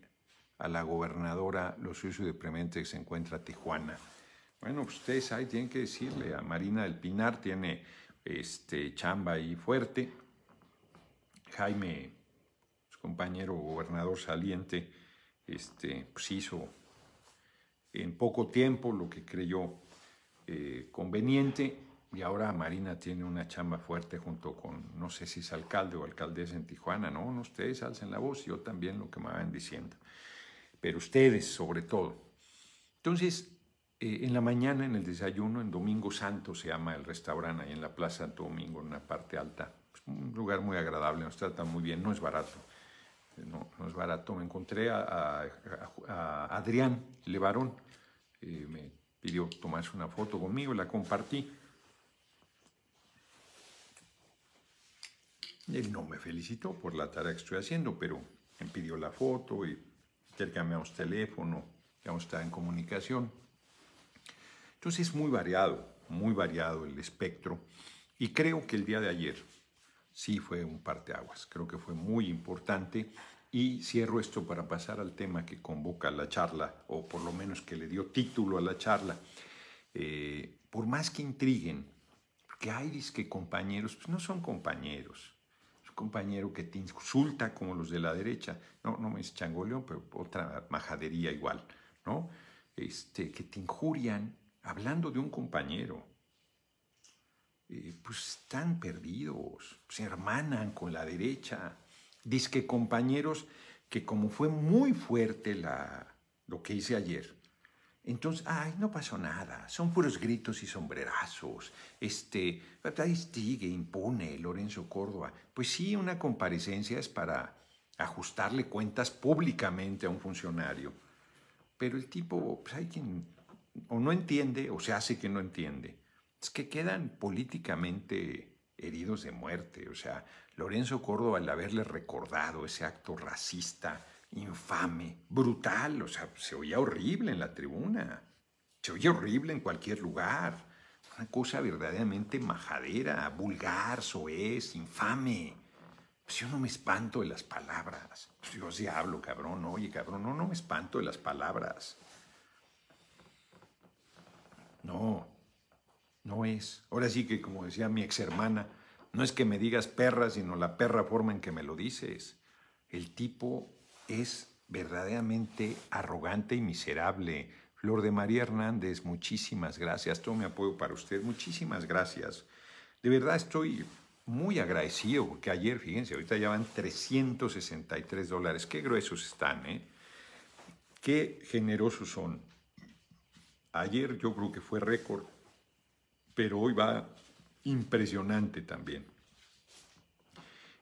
a la gobernadora lo suyo de deprimente que se encuentra Tijuana. Bueno, ustedes ahí tienen que decirle a Marina del Pinar, tiene este, chamba ahí fuerte. Jaime, su compañero gobernador saliente, este, pues hizo en poco tiempo lo que creyó eh, conveniente y ahora Marina tiene una chamba fuerte junto con, no sé si es alcalde o alcaldesa en Tijuana, no, no ustedes alcen la voz, yo también lo que me van diciendo pero ustedes sobre todo. Entonces, eh, en la mañana, en el desayuno, en Domingo Santo se llama el restaurante, ahí en la Plaza Santo Domingo, en una parte alta. Es un lugar muy agradable, nos tratan muy bien, no es barato. Eh, no, es barato. Me encontré a, Adrián Levarón, eh, me pidió tomarse una foto conmigo, la compartí. Él no me felicitó por la tarea que estoy haciendo, pero me pidió la foto y intercambiamos teléfono, ya está en comunicación. Entonces es muy variado, muy variado el espectro y creo que el día de ayer sí fue un parteaguas, creo que fue muy importante y cierro esto para pasar al tema que convoca la charla o por lo menos que le dio título a la charla. Eh, por más que intriguen, que hay que compañeros, pues no son compañeros compañero que te insulta como los de la derecha, no, no es changoleón, pero otra majadería igual, ¿no? Este, que te injurian hablando de un compañero. Eh, pues están perdidos, se hermanan con la derecha. Dice que compañeros que como fue muy fuerte la, lo que hice ayer, entonces, ay, no pasó nada, son puros gritos y sombrerazos. Este, sigue, impone Lorenzo Córdoba. Pues sí, una comparecencia es para ajustarle cuentas públicamente a un funcionario. Pero el tipo, pues hay quien o no entiende o se hace que no entiende. Es que quedan políticamente heridos de muerte. O sea, Lorenzo Córdoba, al haberle recordado ese acto racista, infame, brutal, o sea, se oía horrible en la tribuna, se oía horrible en cualquier lugar, una cosa verdaderamente majadera, vulgar, soez, infame. Pues yo no me espanto de las palabras. Pues yo sí hablo, cabrón, oye, cabrón, no, no me espanto de las palabras. No, no es. Ahora sí que, como decía mi ex hermana, no es que me digas perra, sino la perra forma en que me lo dices. El tipo es verdaderamente arrogante y miserable. Flor de María Hernández, muchísimas gracias. Todo mi apoyo para usted. Muchísimas gracias. De verdad estoy muy agradecido porque ayer, fíjense, ahorita ya van 363 dólares. Qué gruesos están, ¿eh? Qué generosos son. Ayer yo creo que fue récord, pero hoy va impresionante también.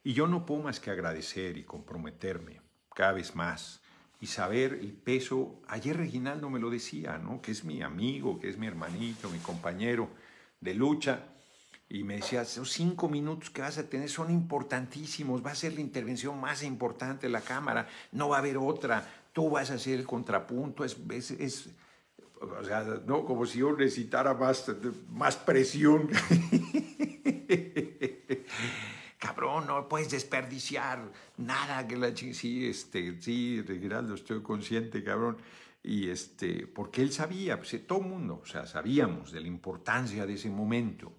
Y yo no puedo más que agradecer y comprometerme cada vez más y saber el peso. Ayer Reginaldo me lo decía, ¿no? Que es mi amigo, que es mi hermanito, mi compañero de lucha. Y me decía, esos cinco minutos que vas a tener son importantísimos, va a ser la intervención más importante de la Cámara, no va a haber otra, tú vas a hacer el contrapunto, es, es, o sea, ¿no? como si yo necesitara más, más presión. no, no puedes desperdiciar nada que la sí, este, sí, Reginaldo, estoy consciente, cabrón. Y este, porque él sabía, pues eh, todo el mundo, o sea, sabíamos de la importancia de ese momento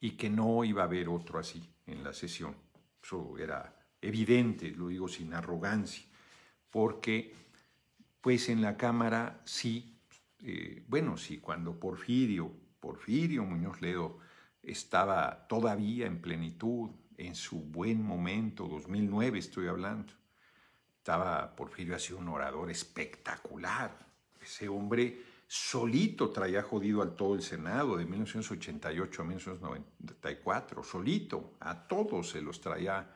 y que no iba a haber otro así en la sesión. Eso era evidente, lo digo sin arrogancia, porque pues en la Cámara sí, eh, bueno, sí, cuando Porfirio, Porfirio Muñoz Ledo estaba todavía en plenitud, en su buen momento, 2009 estoy hablando. Estaba Porfirio sido un orador espectacular. Ese hombre solito traía jodido al todo el Senado de 1988 a 1994, solito, a todos se los traía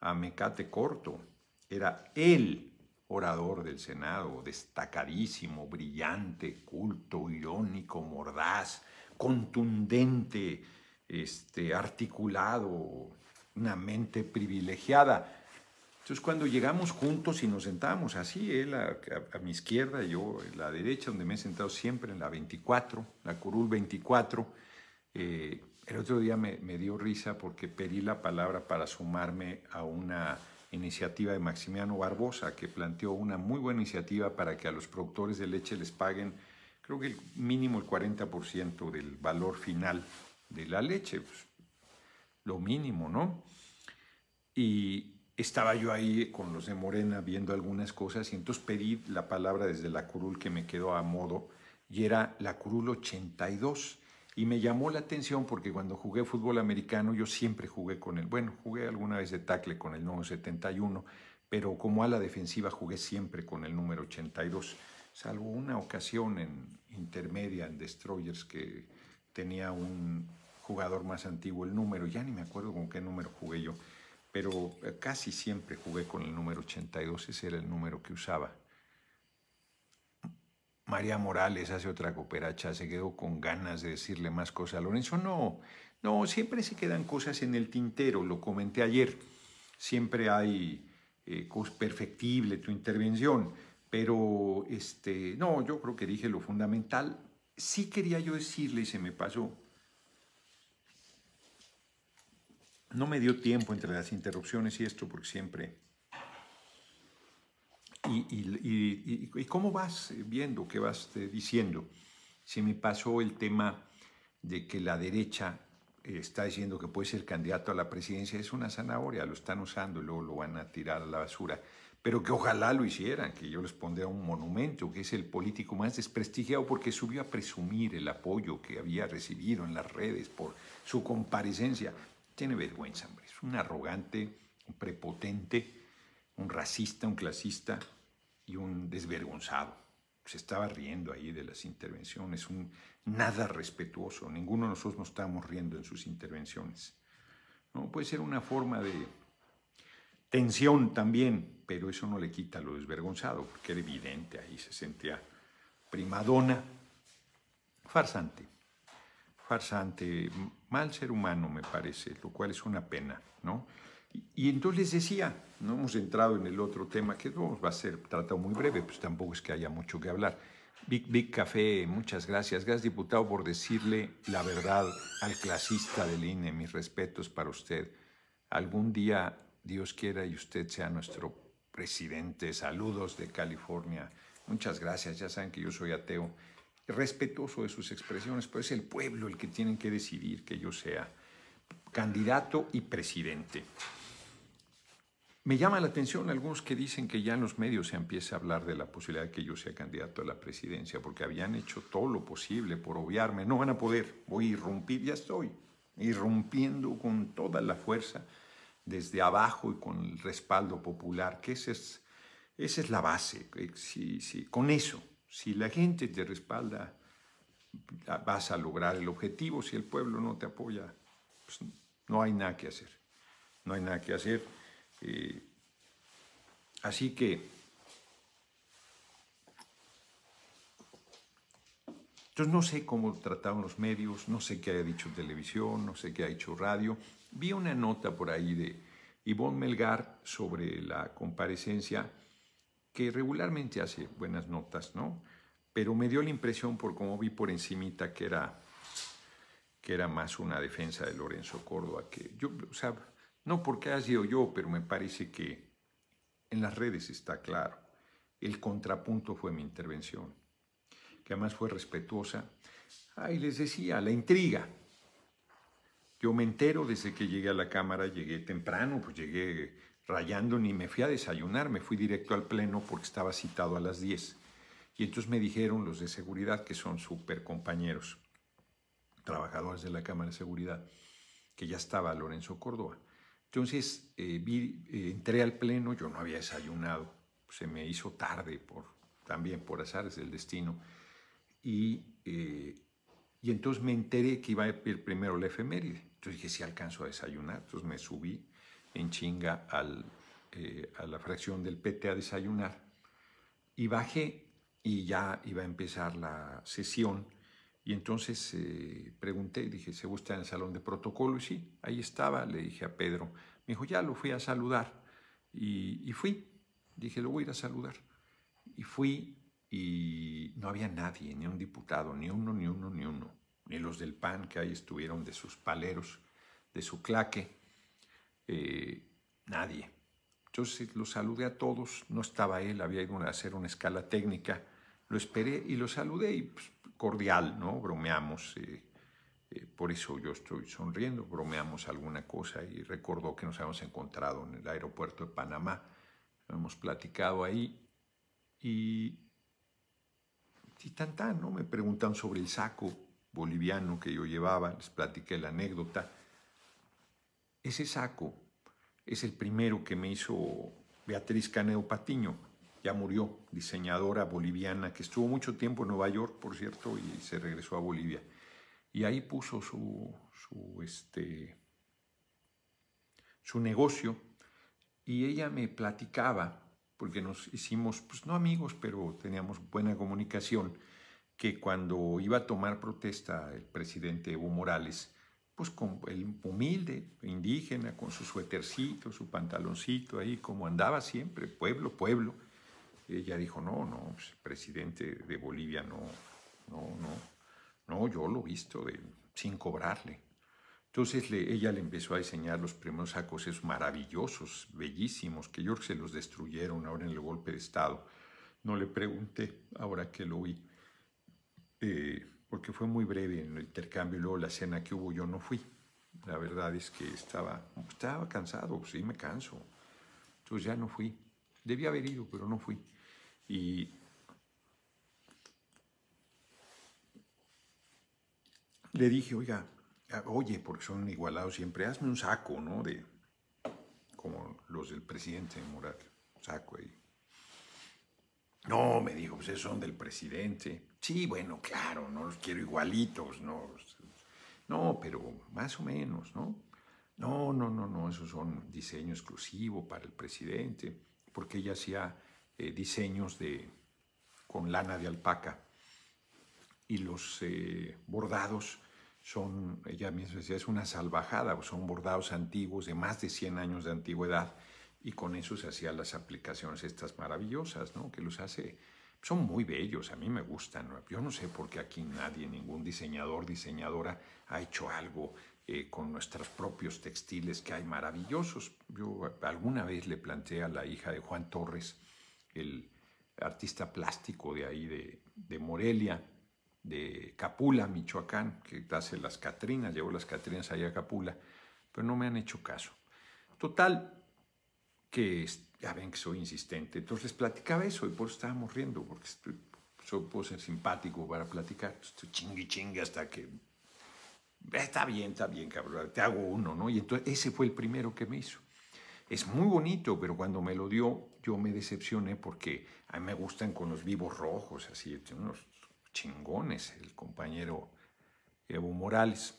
a mecate corto. Era el orador del Senado, destacadísimo, brillante, culto, irónico, mordaz, contundente, este, articulado, una mente privilegiada. Entonces cuando llegamos juntos y nos sentamos así, él a, mi izquierda, yo a la derecha, donde me he sentado siempre, en la 24, la curul 24, eh, el otro día me, dio risa porque pedí la palabra para sumarme a una iniciativa de Maximiano Barbosa que planteó una muy buena iniciativa para que a los productores de leche les paguen, creo que el mínimo el 40% del valor final de la leche. Pues, lo mínimo, ¿no? Y estaba yo ahí con los de Morena viendo algunas cosas y entonces pedí la palabra desde la curul que me quedó a modo y era la curul 82. Y me llamó la atención porque cuando jugué fútbol americano yo siempre jugué con el, bueno, jugué alguna vez de tackle con el número 71, pero como a la defensiva jugué siempre con el número 82, salvo una ocasión en intermedia en Destroyers que tenía un, jugador más antiguo, el número, ya ni me acuerdo con qué número jugué yo, pero eh, casi siempre jugué con el número 82, ese era el número que usaba. María Morales hace otra cooperacha, se quedó con ganas de decirle más cosas a Lorenzo. No, no, siempre se quedan cosas en el tintero, lo comenté ayer. Siempre hay eh, perfectible tu intervención, pero este, no, yo creo que dije lo fundamental. Sí quería yo decirle y se me pasó No me dio tiempo entre las interrupciones y esto porque siempre... ¿Y, cómo vas viendo, qué vas eh, diciendo? Se me pasó el tema de que la derecha eh, está diciendo que puede ser candidato a la presidencia, es una zanahoria, lo están usando y luego lo van a tirar a la basura. Pero que ojalá lo hicieran, que yo les pondría un monumento, que es el político más desprestigiado porque subió a presumir el apoyo que había recibido en las redes por su comparecencia. Tiene vergüenza, hombre. Es un arrogante, un prepotente, un racista, un clasista y un desvergonzado. Se estaba riendo ahí de las intervenciones, un nada respetuoso. Ninguno de nosotros nos estábamos riendo en sus intervenciones. No puede ser una forma de tensión también, pero eso no le quita lo desvergonzado, porque era evidente ahí se sentía primadona, farsante farsante, mal ser humano, me parece, lo cual es una pena, ¿no? Y, entonces les decía, no hemos entrado en el otro tema que va a ser tratado muy breve, pues tampoco es que haya mucho que hablar. Big Big Café, muchas gracias. Gracias, diputado, por decirle la verdad al clasista del INE. Mis respetos para usted. Algún día, Dios quiera, y usted sea nuestro presidente. Saludos de California. Muchas gracias. Ya saben que yo soy ateo respetuoso de sus expresiones, pero es el pueblo el que tiene que decidir que yo sea candidato y presidente. Me llama la atención algunos que dicen que ya en los medios se empieza a hablar de la posibilidad de que yo sea candidato a la presidencia, porque habían hecho todo lo posible por obviarme. No van a poder, voy a irrumpir, ya estoy, irrumpiendo con toda la fuerza desde abajo y con el respaldo popular, que esa es, esa es la base, con eso si la gente te respalda, vas a lograr el objetivo. Si el pueblo no te apoya, pues no hay nada que hacer. No hay nada que hacer. Eh, así que, Yo no sé cómo trataban los medios, no sé qué ha dicho televisión, no sé qué ha dicho radio. Vi una nota por ahí de Ivonne Melgar sobre la comparecencia que regularmente hace buenas notas, ¿no? Pero me dio la impresión, por como vi por encimita, que era, que era más una defensa de Lorenzo Córdoba, que yo, no porque haya sido yo, pero me parece que en las redes está claro. El contrapunto fue mi intervención, que además fue respetuosa. Ahí les decía, la intriga. Yo me entero desde que llegué a la Cámara, llegué temprano, pues llegué rayando, ni me fui a desayunar, me fui directo al pleno porque estaba citado a las 10. Y entonces me dijeron los de seguridad, que son súper compañeros, trabajadores de la Cámara de Seguridad, que ya estaba Lorenzo Córdoba. Entonces eh, vi, eh, entré al pleno, yo no había desayunado, se me hizo tarde por, también por azares del destino. Y, eh, entonces me enteré que iba a ir primero el efeméride. Entonces dije, si alcanzo a desayunar, entonces me subí en chinga eh, a la fracción del PT a desayunar. Y bajé y ya iba a empezar la sesión. Y entonces eh, pregunté, dije, ¿se gusta en el salón de protocolo? Y sí, ahí estaba, le dije a Pedro. Me dijo, ya lo fui a saludar. Y, y fui, dije, lo voy a ir a saludar. Y fui y no había nadie, ni un diputado, ni uno, ni uno, ni uno. Ni los del PAN que ahí estuvieron de sus paleros, de su claque. Eh, nadie. yo lo saludé a todos, no estaba él, había ido a hacer una escala técnica, lo esperé y lo saludé y pues, cordial, ¿no? Bromeamos, eh, eh, por eso yo estoy sonriendo, bromeamos alguna cosa y recordó que nos habíamos encontrado en el aeropuerto de Panamá, hemos platicado ahí y, y tan, tan, Me preguntan sobre el saco boliviano que yo llevaba, les platiqué la anécdota ese saco es el primero que me hizo Beatriz Caneo Patiño, ya murió, diseñadora boliviana, que estuvo mucho tiempo en Nueva York, por cierto, y se regresó a Bolivia. Y ahí puso su, su, este, su negocio y ella me platicaba, porque nos hicimos, pues no amigos, pero teníamos buena comunicación, que cuando iba a tomar protesta el presidente Evo Morales, pues, con el humilde, indígena, con su suétercito, su pantaloncito ahí, como andaba siempre, pueblo, pueblo. Ella dijo, no, no, pues, presidente de Bolivia no, no, no, no, yo lo he visto sin cobrarle. Entonces le, ella le empezó a diseñar los primeros sacos maravillosos, bellísimos, que yo se los destruyeron ahora en el golpe de Estado. No le pregunté, ahora que lo vi. Eh, porque fue muy breve en el intercambio luego la cena que hubo yo no fui. La verdad es que estaba, estaba cansado, sí me canso. Entonces ya no fui. Debía haber ido, pero no fui. Y le dije, oiga, ah, oye, porque son igualados siempre, hazme un saco, ¿no? De, como los del presidente Un saco ahí. No, me dijo, pues esos son del presidente. Sí, bueno, claro, no los quiero igualitos, no. No, pero más o menos, ¿no? No, no, no, no, esos son diseño exclusivo para el presidente, porque ella hacía eh, diseños con lana de alpaca y los eh, bordados son, ella misma decía, es una salvajada, son bordados antiguos de más de 100 años de antigüedad y con eso se hacían las aplicaciones estas maravillosas, ¿no? Que los hace, son muy bellos, a mí me gustan, yo no sé por qué aquí nadie, ningún diseñador, diseñadora ha hecho algo eh, con nuestros propios textiles que hay maravillosos. Yo alguna vez le planteé a la hija de Juan Torres, el artista plástico de ahí, de, Morelia, de Capula, Michoacán, que hace las Catrinas, llevó las Catrinas allá a Capula, pero no me han hecho caso. Total, que ya ven que soy insistente. Entonces platicaba eso y por eso estábamos riendo, porque puedo ser simpático para platicar. Pues, estoy chingue hasta que. Eh, está bien, está bien, cabrón, te hago uno, ¿no? Y entonces ese fue el primero que me hizo. Es muy bonito, pero cuando me lo dio, yo me decepcioné porque a mí me gustan con los vivos rojos, así, este, unos chingones, el compañero Evo Morales.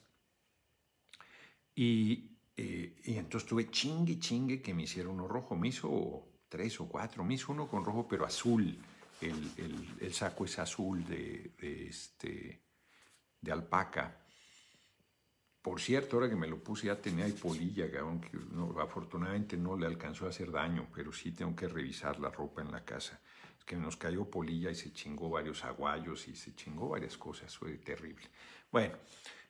Y, eh, y entonces tuve chingue, chingue que me hicieron uno rojo. Me hizo tres o cuatro, me hizo uno con rojo, pero azul. El, el, saco es azul de, este, de alpaca. Por cierto, ahora que me lo puse ya tenía polilla, afortunadamente no le alcanzó a hacer daño, pero sí tengo que revisar la ropa en la casa. Es que nos cayó polilla y se chingó varios aguayos y se chingó varias cosas, fue terrible. Bueno,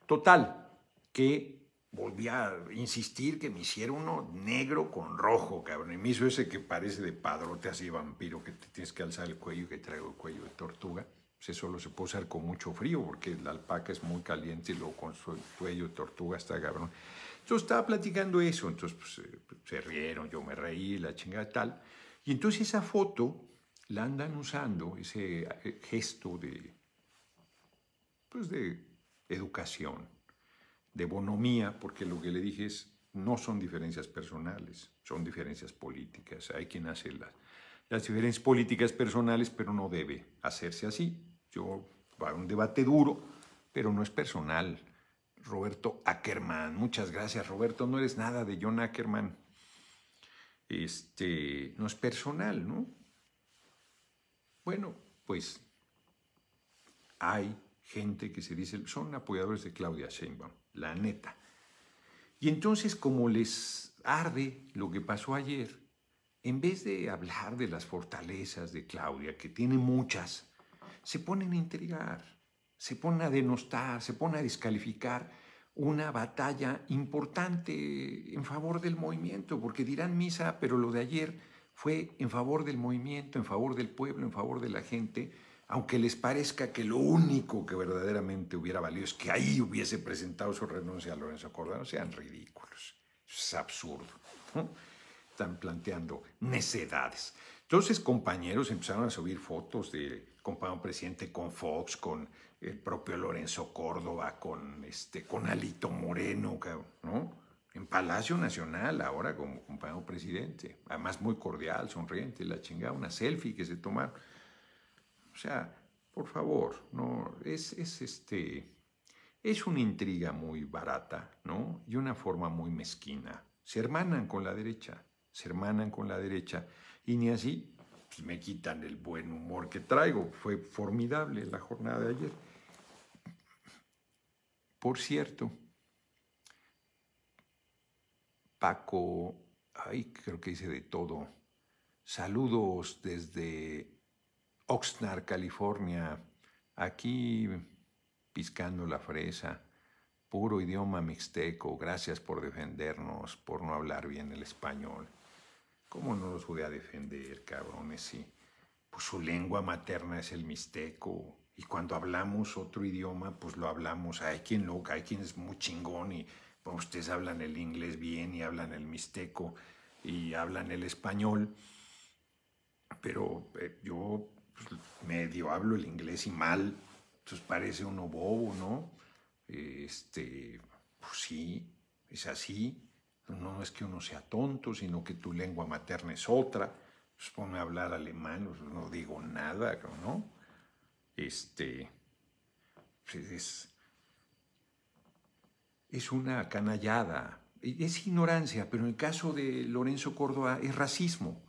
total, que volví a insistir que me hiciera uno negro con rojo, cabrón. Y me hizo ese que parece de padrote así vampiro, que tienes que alzar el cuello, que traigo el cuello de tortuga. Pues eso lo se puede usar con mucho frío, porque la alpaca es muy caliente y luego con su cuello de tortuga está cabrón. Entonces estaba platicando eso, entonces pues, eh, pues, se rieron, yo me reí, la chingada tal. Y entonces esa foto la andan usando, ese eh, gesto de, pues de educación, de bonomía, porque lo que le dije es, no son diferencias personales, son diferencias políticas. Hay quien hace las, diferencias políticas personales, pero no debe hacerse así. Yo, para un debate duro, pero no es personal. Roberto Ackerman, muchas gracias, Roberto. No eres nada de John Ackerman. Este, no es personal, ¿no? Bueno, pues hay gente que se dice, son apoyadores de Claudia Sheinbaum la neta. Y entonces como les arde lo que pasó ayer, en vez de hablar de las fortalezas de Claudia, que tiene muchas, se ponen a intrigar, se ponen a denostar, se ponen a descalificar una batalla importante en favor del movimiento, porque dirán misa, pero lo de ayer fue en favor del movimiento, en favor del pueblo, en favor de la gente, aunque les parezca que lo único que verdaderamente hubiera valido es que ahí hubiese presentado su renuncia a Lorenzo Córdoba, sean ridículos. Es absurdo. Están planteando necedades. Entonces compañeros empezaron a subir fotos de compañero presidente con Fox, con el propio Lorenzo Córdoba, con, este, con Alito Moreno, ¿no? En Palacio Nacional, ahora como compañero presidente. Además muy cordial, sonriente, la chingada, una selfie que se tomaron. O sea, por favor, no, es, este, es una intriga muy barata, ¿no? Y una forma muy mezquina. Se hermanan con la derecha, se hermanan con la derecha, y ni así pues, me quitan el buen humor que traigo. Fue formidable la jornada de ayer. Por cierto, Paco, ay, creo que hice de todo. Saludos desde Oxnard, California, aquí piscando la fresa, puro idioma mixteco, gracias por defendernos, por no hablar bien el español. ¿Cómo no los voy a defender, cabrones? Sí. Pues su lengua materna es el mixteco. Y cuando hablamos otro idioma, pues lo hablamos. Hay quien loca, hay quien es muy chingón y pues, ustedes hablan el inglés bien y hablan el mixteco y hablan el español. Pero eh, yo pues, medio hablo el inglés y mal, entonces pues, parece uno bobo, ¿no? Este, pues sí, es así. No es que uno sea tonto, sino que tu lengua materna es otra. Pues ponme a hablar alemán, pues, no digo nada, ¿no? Este, es, es una canallada, es ignorancia, pero en el caso de Lorenzo Córdoba es racismo.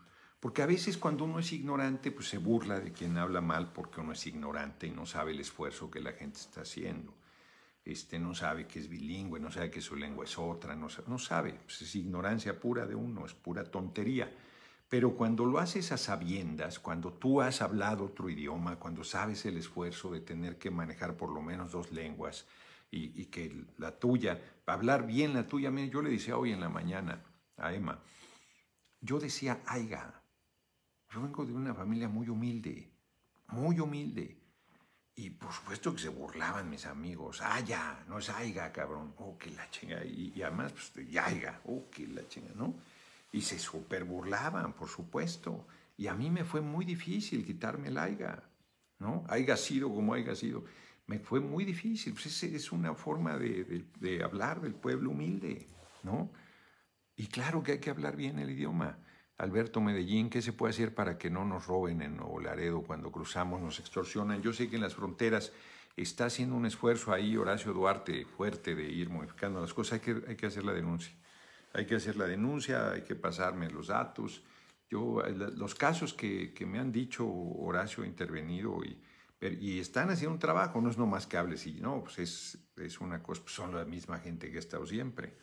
Porque a veces cuando uno es ignorante, pues se burla de quien habla mal porque uno es ignorante y no sabe el esfuerzo que la gente está haciendo. Este, no sabe que es bilingüe, no sabe que su lengua es otra, no sabe, no sabe. Pues, es ignorancia pura de uno, es pura tontería. Pero cuando lo haces a sabiendas, cuando tú has hablado otro idioma, cuando sabes el esfuerzo de tener que manejar por lo menos dos lenguas y, que la tuya, hablar bien la tuya, yo le decía hoy en la mañana a Emma, yo decía aiga, yo vengo de una familia muy humilde, muy humilde. Y por supuesto que se burlaban mis amigos. Ah, ya, no es aiga, cabrón. Oh, qué la chinga. Y, además, pues, yaiga. Oh, qué la chinga, ¿no? Y se super burlaban, por supuesto. Y a mí me fue muy difícil quitarme el aiga, ¿no? Aiga sido como aiga sido. Me fue muy difícil. Pues esa es una forma de hablar del pueblo humilde, ¿no? Y claro que hay que hablar bien el idioma. Alberto Medellín, ¿qué se puede hacer para que no nos roben en Nuevo Laredo cuando cruzamos, nos extorsionan? Yo sé que en las fronteras está haciendo un esfuerzo ahí Horacio Duarte fuerte de ir modificando las cosas, hay que, hay que hacer la denuncia. Hay que hacer la denuncia, hay que pasarme los datos. Yo, los casos que, me han dicho Horacio ha intervenido y, están haciendo un trabajo, no es nomás que hables y no, pues es, una cosa, pues son la misma gente que ha estado siempre.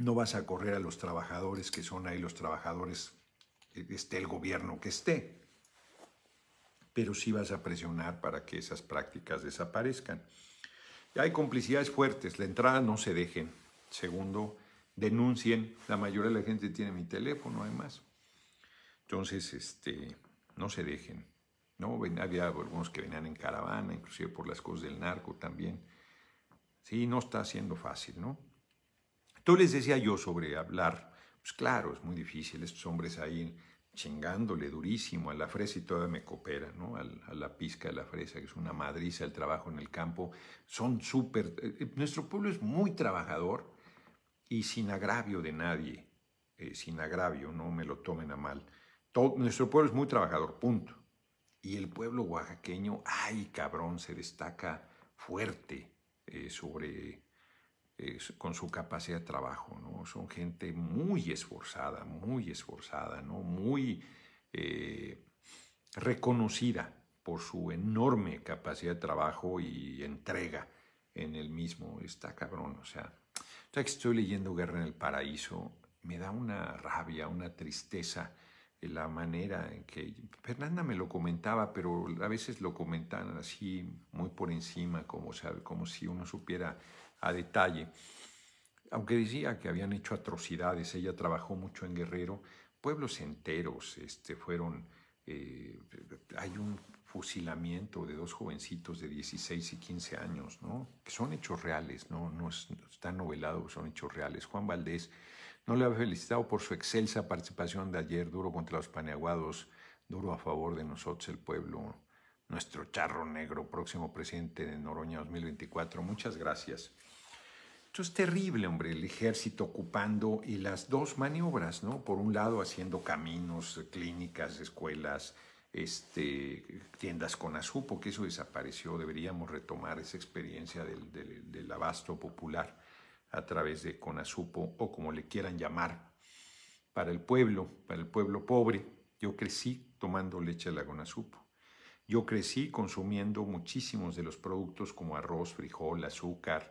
no vas a correr a los trabajadores que son ahí los trabajadores, eh, esté el gobierno que esté, pero sí vas a presionar para que esas prácticas desaparezcan. Hay complicidades fuertes, la entrada no se dejen. Segundo, denuncien, la mayoría de la gente tiene mi teléfono además. Entonces, este, no se dejen. ¿no? Había algunos que venían en caravana, inclusive por las cosas del narco también. Sí, no está siendo fácil, ¿no? les decía yo sobre hablar, pues claro, es muy difícil, estos hombres ahí chingándole durísimo a la fresa y todavía me coopera, ¿no? A, la pizca de la fresa, que es una madriza el trabajo en el campo. Son súper... Eh, nuestro pueblo es muy trabajador y sin agravio de nadie, eh, sin agravio, no me lo tomen a mal. Todo, nuestro pueblo es muy trabajador, punto. Y el pueblo oaxaqueño, ay cabrón, se destaca fuerte eh, sobre con su capacidad de trabajo, ¿no? Son gente muy esforzada, muy esforzada, ¿no? Muy eh, reconocida por su enorme capacidad de trabajo y entrega en el mismo. Está cabrón, o sea. Ya que estoy leyendo Guerra en el Paraíso, me da una rabia, una tristeza eh, la manera en que Fernanda me lo comentaba, pero a veces lo comentan así muy por encima, como, o como si uno supiera a detalle. Aunque decía que habían hecho atrocidades, ella trabajó mucho en Guerrero, pueblos enteros este, fueron... Eh, hay un fusilamiento de dos jovencitos de 16 y 15 años, ¿no? Que son hechos reales, ¿no? están novelados, son hechos reales. Juan Valdés no le ha felicitado por su excelsa participación de ayer, duro contra los paneaguados, duro a favor de nosotros, el pueblo, nuestro charro negro, próximo presidente de Noroña 2024. Muchas gracias. Esto es terrible, hombre, el ejército ocupando y las dos maniobras, ¿no? Por un lado, haciendo caminos, eh, clínicas, escuelas, este, tiendas con azupo, que eso desapareció. Deberíamos retomar esa experiencia del, abasto popular a través de Conazupo o como le quieran llamar, para el pueblo, para el pueblo pobre. Yo crecí tomando leche de la Conazupo. Yo crecí consumiendo muchísimos de los productos como arroz, frijol, azúcar,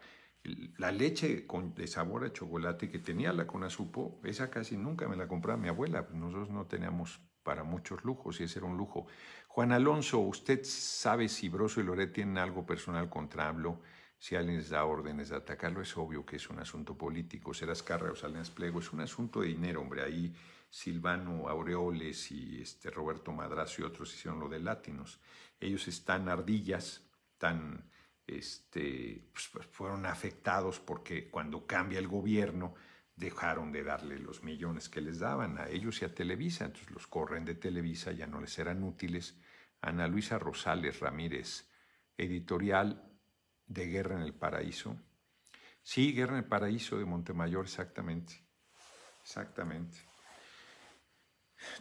la leche con, de sabor a chocolate que tenía la Conasupo, esa casi nunca me la compraba mi abuela. Pues nosotros no teníamos para muchos lujos y ese era un lujo. Juan Alonso, ¿usted sabe si Broso y Loret tienen algo personal contra hablo, Si alguien les da órdenes de atacarlo, es obvio que es un asunto político. Serás carga o Salinas Pliego, es un asunto de dinero, hombre. Ahí Silvano Aureoles y este Roberto Madrazo y otros hicieron lo de Latinos. Ellos están ardillas, tan este, pues, pues, fueron afectados porque cuando cambia el gobierno dejaron de darle los millones que les daban a ellos y a Televisa, entonces los corren de Televisa, ya no les eran útiles. Ana Luisa Rosales Ramírez, editorial de Guerra en el Paraíso. Sí, Guerra en el Paraíso de Montemayor, exactamente. Exactamente.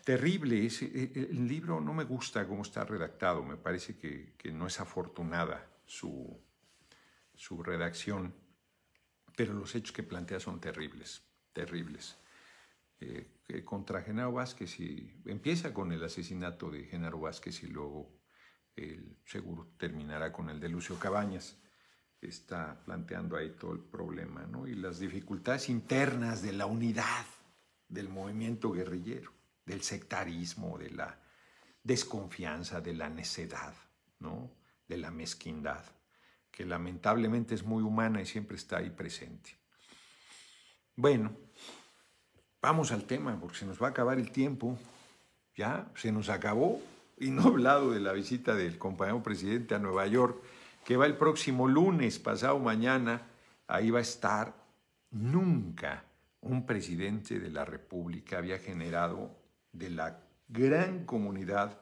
Terrible, eh, eh, el libro no me gusta cómo está redactado, me parece que no es afortunada su, redacción, pero los hechos que plantea son terribles, terribles. Eh, contra Genaro Vázquez y empieza con el asesinato de Genaro Vázquez y luego el seguro terminará con el de Lucio Cabañas. Está planteando ahí todo el problema ¿no? y las dificultades internas de la unidad del movimiento guerrillero, del sectarismo, de la desconfianza, de la necedad. ¿no? de la mezquindad, que lamentablemente es muy humana y siempre está ahí presente. Bueno, vamos al tema, porque se nos va a acabar el tiempo. Ya se nos acabó y no he hablado de la visita del compañero presidente a Nueva York, que va el próximo lunes, pasado mañana. Ahí va a estar. Nunca un presidente de la República había generado de la gran comunidad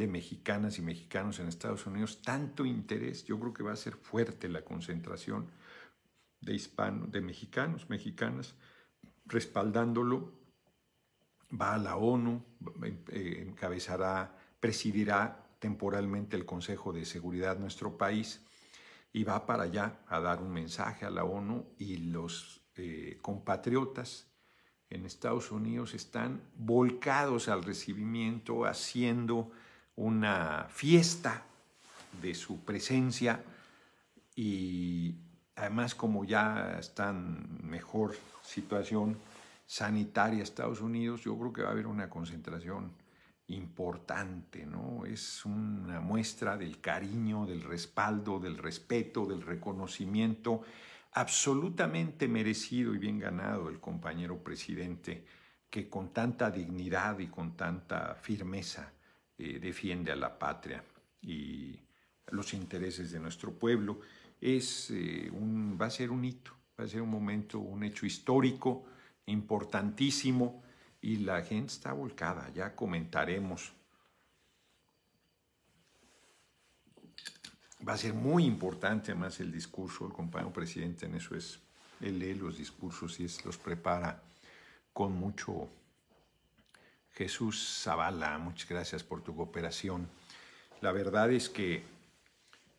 de mexicanas y mexicanos en Estados Unidos, tanto interés, yo creo que va a ser fuerte la concentración de hispanos, de mexicanos, mexicanas, respaldándolo. Va a la ONU, eh, encabezará, presidirá temporalmente el Consejo de Seguridad de nuestro país y va para allá a dar un mensaje a la ONU y los eh, compatriotas en Estados Unidos están volcados al recibimiento, haciendo una fiesta de su presencia y además como ya está en mejor situación sanitaria Estados Unidos, yo creo que va a haber una concentración importante, ¿no? Es una muestra del cariño, del respaldo, del respeto, del reconocimiento absolutamente merecido y bien ganado el compañero presidente que con tanta dignidad y con tanta firmeza eh, defiende a la patria y los intereses de nuestro pueblo. Es, eh, un, va a ser un hito, va a ser un momento, un hecho histórico importantísimo y la gente está volcada, ya comentaremos. Va a ser muy importante además el discurso, el compañero presidente en eso es, él lee los discursos y los prepara con mucho Jesús Zavala, muchas gracias por tu cooperación. La verdad es que,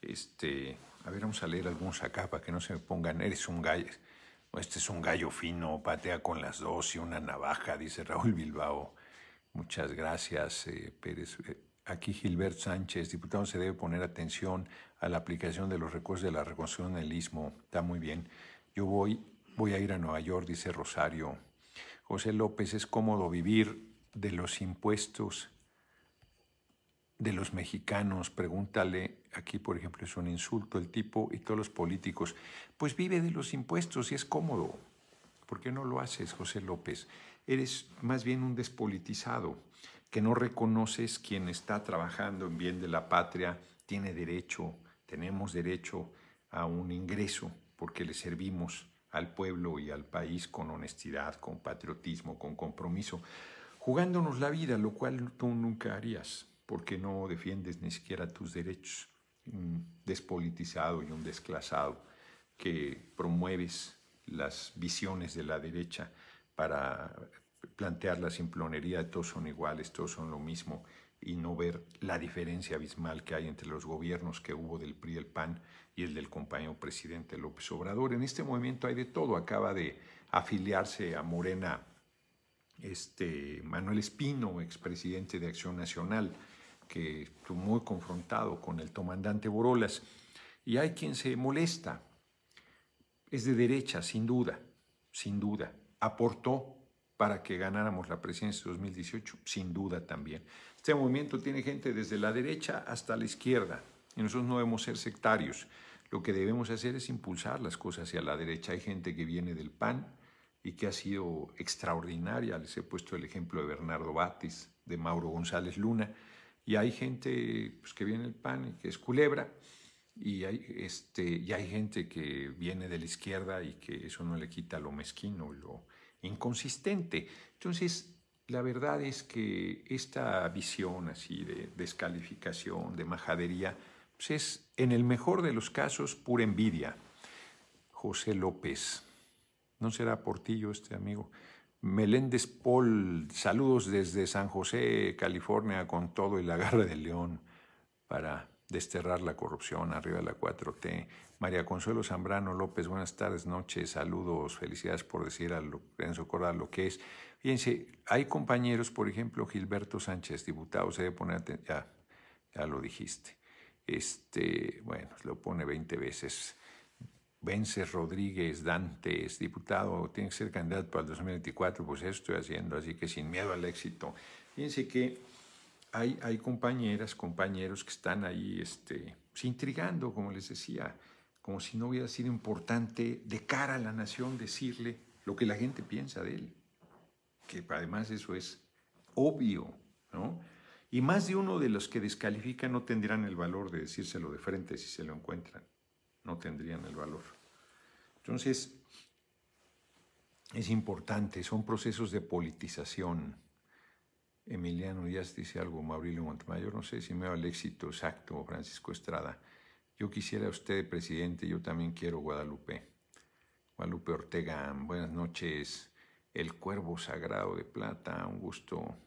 este, a ver, vamos a leer algunos acá para que no se me pongan, eres un gallo, este es un gallo fino, patea con las dos y una navaja, dice Raúl Bilbao. Muchas gracias, eh, Pérez. Eh, aquí Gilbert Sánchez, diputado, se debe poner atención a la aplicación de los recursos de la reconstrucción del Istmo. Está muy bien. Yo voy, voy a ir a Nueva York, dice Rosario. José López, es cómodo vivir de los impuestos de los mexicanos, pregúntale, aquí por ejemplo es un insulto el tipo y todos los políticos, pues vive de los impuestos y es cómodo. ¿Por qué no lo haces, José López? Eres más bien un despolitizado, que no reconoces quien está trabajando en bien de la patria, tiene derecho, tenemos derecho a un ingreso porque le servimos al pueblo y al país con honestidad, con patriotismo, con compromiso jugándonos la vida, lo cual tú nunca harías, porque no defiendes ni siquiera tus derechos, un despolitizado y un desclasado, que promueves las visiones de la derecha para plantear la simplonería de todos son iguales, todos son lo mismo, y no ver la diferencia abismal que hay entre los gobiernos que hubo del PRI, el PAN y el del compañero presidente López Obrador. En este movimiento hay de todo. Acaba de afiliarse a Morena este, Manuel Espino, expresidente de Acción Nacional, que estuvo muy confrontado con el comandante Borolas, y hay quien se molesta. Es de derecha, sin duda, sin duda. Aportó para que ganáramos la presidencia de 2018, sin duda también. Este movimiento tiene gente desde la derecha hasta la izquierda, y nosotros no debemos ser sectarios. Lo que debemos hacer es impulsar las cosas hacia la derecha. Hay gente que viene del PAN, y que ha sido extraordinaria. Les he puesto el ejemplo de Bernardo Batis, de Mauro González Luna, y hay gente pues, que viene del PAN y que es culebra, y hay, este, y hay gente que viene de la izquierda y que eso no le quita lo mezquino, lo inconsistente. Entonces, la verdad es que esta visión así de descalificación, de majadería, pues es en el mejor de los casos pura envidia. José López no será Portillo este amigo. Meléndez Paul, saludos desde San José, California, con todo y la garra de león para desterrar la corrupción, arriba de la 4T. María Consuelo Zambrano López, buenas tardes, noches, saludos, felicidades por decir a Lorenzo lo que es. Fíjense, hay compañeros, por ejemplo, Gilberto Sánchez, diputado, se debe poner atención, ya, ya lo dijiste. Este, bueno, lo pone 20 veces. Vences Rodríguez Dante es diputado, tiene que ser candidato para el 2024, pues eso estoy haciendo, así que sin miedo al éxito. Fíjense que hay, hay compañeras, compañeros que están ahí este, intrigando, como les decía, como si no hubiera sido importante de cara a la nación decirle lo que la gente piensa de él, que además eso es obvio, ¿no? Y más de uno de los que descalifican no tendrán el valor de decírselo de frente si se lo encuentran no tendrían el valor. Entonces, es importante, son procesos de politización. Emiliano Díaz dice algo, Mauricio Montemayor, no sé si me va el éxito exacto, Francisco Estrada. Yo quisiera a usted, presidente, yo también quiero Guadalupe. Guadalupe Ortega, buenas noches. El Cuervo Sagrado de Plata, un gusto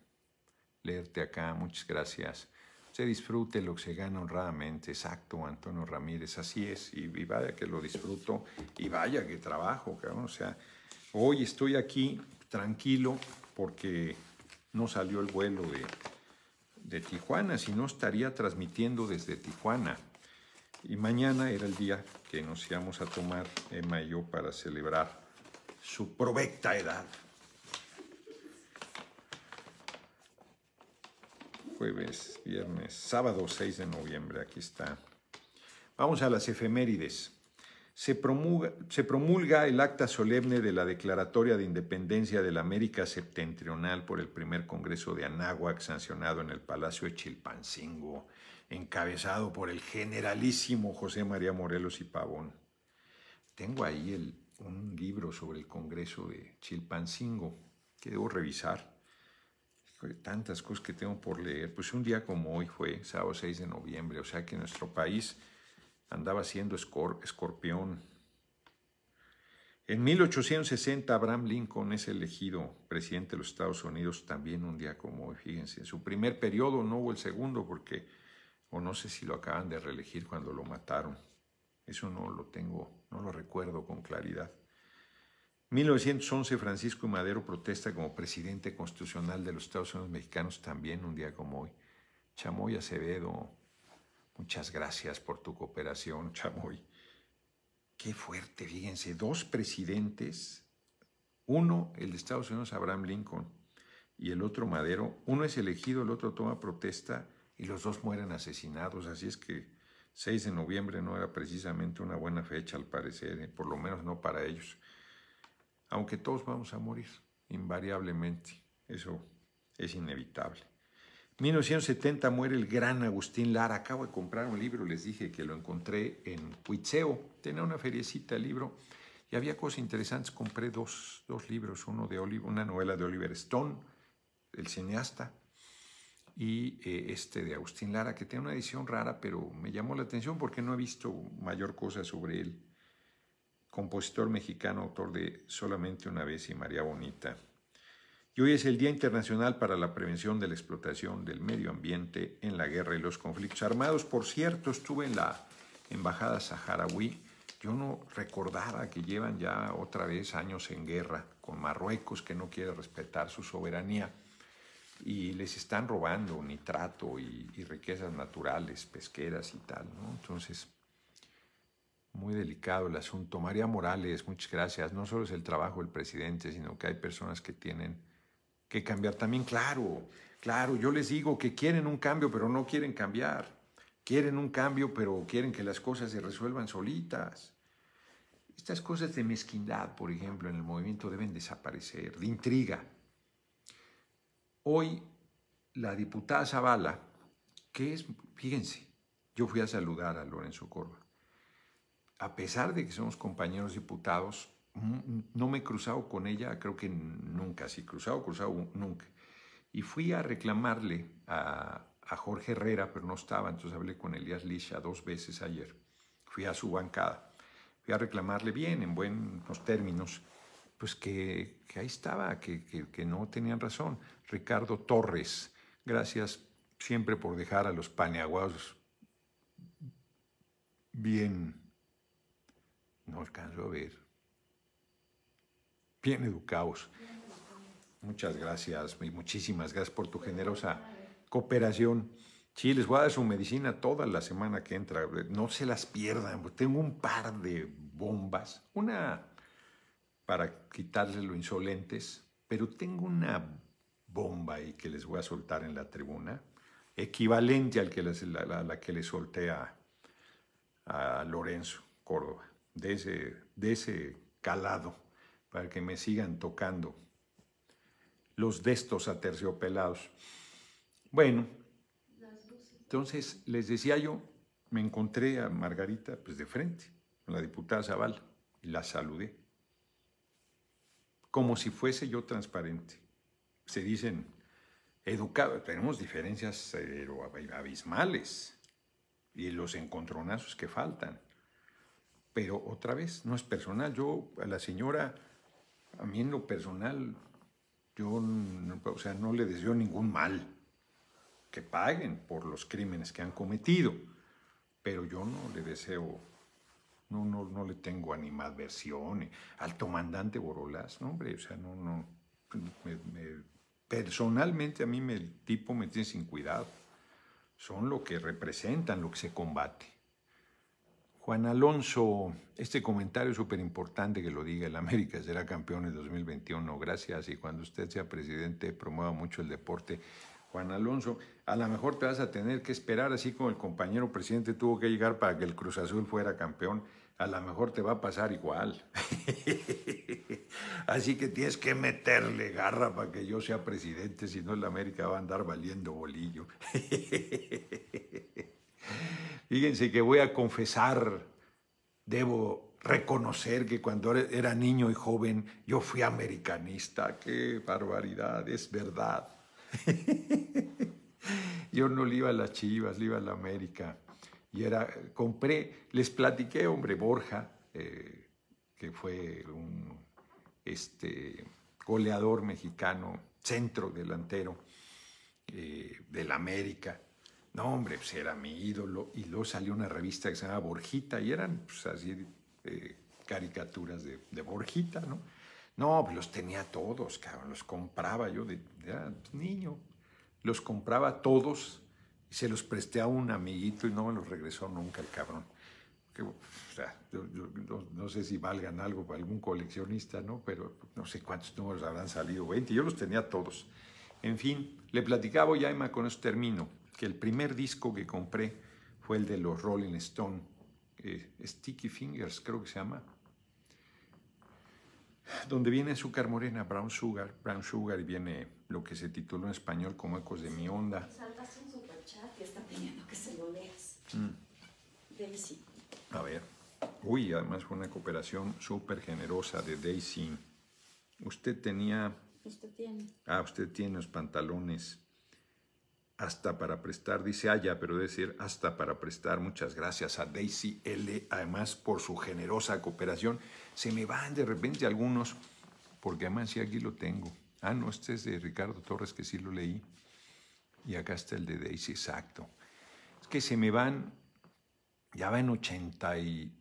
leerte acá, muchas gracias se disfrute lo que se gana honradamente. Exacto, Antonio Ramírez, así es. Y, vaya que lo disfruto y vaya que trabajo, O sea, hoy estoy aquí tranquilo porque no salió el vuelo de, de Tijuana, si no estaría transmitiendo desde Tijuana. Y mañana era el día que nos íbamos a tomar Emma y yo para celebrar su provecta edad. jueves, viernes, sábado 6 de noviembre, aquí está. Vamos a las efemérides. Se promulga, el acta solemne de la Declaratoria de Independencia de la América Septentrional por el primer Congreso de Anáhuac, sancionado en el Palacio de Chilpancingo, encabezado por el generalísimo José María Morelos y Pavón. Tengo ahí un libro sobre el Congreso de Chilpancingo que debo revisar tantas cosas que tengo por leer. Pues un día como hoy fue, sábado 6 de noviembre, o sea que nuestro país andaba siendo escorpión. En 1860 Abraham Lincoln es elegido presidente de los Estados Unidos también un día como hoy, fíjense, en su primer periodo, no hubo el segundo porque, o no sé si lo acaban de reelegir cuando lo mataron, eso no lo tengo, no lo recuerdo con claridad. 1911 Francisco Madero protesta como presidente constitucional de los Estados Unidos mexicanos también un día como hoy. Chamoy Acevedo, muchas gracias por tu cooperación, Chamoy. Qué fuerte, fíjense, dos presidentes, uno el de Estados Unidos, Abraham Lincoln, y el otro Madero, uno es elegido, el otro toma protesta y los dos mueren asesinados, así es que 6 de noviembre no era precisamente una buena fecha al parecer, eh, por lo menos no para ellos aunque todos vamos a morir, invariablemente. Eso es inevitable. 1970 muere el gran Agustín Lara. Acabo de comprar un libro, les dije que lo encontré en Huitzeo. Tenía una feriecita el libro y había cosas interesantes. Compré dos, libros, uno de Oliver, una novela de Oliver Stone, el cineasta, y eh, este de Agustín Lara, que tiene una edición rara, pero me llamó la atención porque no he visto mayor cosa sobre él compositor mexicano, autor de Solamente una vez y María Bonita. Y hoy es el Día Internacional para la Prevención de la Explotación del Medio Ambiente en la Guerra y los Conflictos Armados. Por cierto, estuve en la Embajada Saharaui. Yo no recordaba que llevan ya otra vez años en guerra con Marruecos, que no quiere respetar su soberanía. Y les están robando nitrato y, riquezas naturales, pesqueras y tal. ¿no? Entonces, muy delicado el asunto. María Morales, muchas gracias. No solo es el trabajo del presidente, sino que hay personas que tienen que cambiar también. Claro, claro, yo les digo que quieren un cambio, pero no quieren cambiar. Quieren un cambio, pero quieren que las cosas se resuelvan solitas. Estas cosas de mezquindad, por ejemplo, en el movimiento deben desaparecer, de intriga. Hoy la diputada Zavala, que es, fíjense, yo fui a saludar a Lorenzo Corba a pesar de que somos compañeros diputados, mm, no me he cruzado con ella, creo que nunca, si cruzado, cruzado, nunca. Y fui a reclamarle a, Jorge Herrera, pero no estaba, entonces hablé con Elías Lisha dos veces ayer. Fui a su bancada, fui a reclamarle bien, en buenos términos, pues que, ahí estaba, que, que no tenían razón. Ricardo Torres, gracias siempre por dejar a los paneaguados bien no alcanzo a ver. Bien educados. Muchas gracias y muchísimas gracias por tu generosa cooperación. Sí, les voy a dar su medicina toda la semana que entra. No se las pierdan. Pues tengo un par de bombas. Una para quitarles lo insolentes, pero tengo una bomba ahí que les voy a soltar en la tribuna, equivalente al que la, que le solté a Lorenzo Córdoba de ese, de ese calado, para que me sigan tocando los destos estos aterciopelados. Bueno, entonces les decía yo, me encontré a Margarita pues de frente, Con la diputada Zavala, y la saludé, como si fuese yo transparente. Se dicen educados, tenemos diferencias eh, abismales y los encontronazos que faltan. Pero otra vez, no es personal. Yo, a la señora, a mí en lo personal, yo, sea, no le deseo ningún mal. Que paguen por los crímenes que han cometido. Pero yo no le deseo, no, no, le tengo animadversión. Al comandante Borolás, no, hombre, o sea, no, no. personalmente a mí me, el tipo me tiene sin cuidado. Son lo que representan, lo que se combate. Juan Alonso, este comentario es súper importante que lo diga. El América será campeón en 2021. Gracias. Y cuando usted sea presidente, promueva mucho el deporte. Juan Alonso, a lo mejor te vas a tener que esperar, así como el compañero presidente tuvo que llegar para que el Cruz Azul fuera campeón. A lo mejor te va a pasar igual. así que tienes que meterle garra para que yo sea presidente, si no, el América va a andar valiendo bolillo. Fíjense que voy a confesar, debo reconocer que cuando era niño y joven yo fui americanista. ¡Qué barbaridad! Es verdad. yo no le iba a las Chivas, le iba a la América. Y era, compré, les platiqué, hombre, Borja, eh, que fue un este, goleador mexicano, centro delantero eh, de la América. No, hombre, pues era mi ídolo. Y luego salió una revista que se llamaba Borjita y eran pues, así eh, caricaturas de, de, Borjita, ¿no? No, pues los tenía todos, cabrón. Los compraba yo de, ah, pues, niño. Los compraba todos y se los presté a un amiguito y no me los regresó nunca el cabrón. o sea, yo, no, sé si valgan algo para algún coleccionista, ¿no? Pero no sé cuántos números habrán salido, 20. Yo los tenía todos. En fin, le platicaba, ya Emma, con eso termino que el primer disco que compré fue el de los Rolling Stone, eh, Sticky Fingers creo que se llama, donde viene Azúcar Morena, Brown Sugar, Brown Sugar y viene lo que se tituló en español como Ecos de mi onda. un que está pidiendo que se lo leas. Mm. Daisy. A ver. Uy, además fue una cooperación súper generosa de Daisy. Usted tenía... Usted tiene. Ah, usted tiene los pantalones hasta para prestar, dice Aya, pero decir hasta para prestar. Muchas gracias a Daisy L, además por su generosa cooperación. Se me van de repente algunos, porque además sí aquí lo tengo. Ah, no, este es de Ricardo Torres, que sí lo leí. Y acá está el de Daisy, exacto. Es que se me van, ya va en ochenta y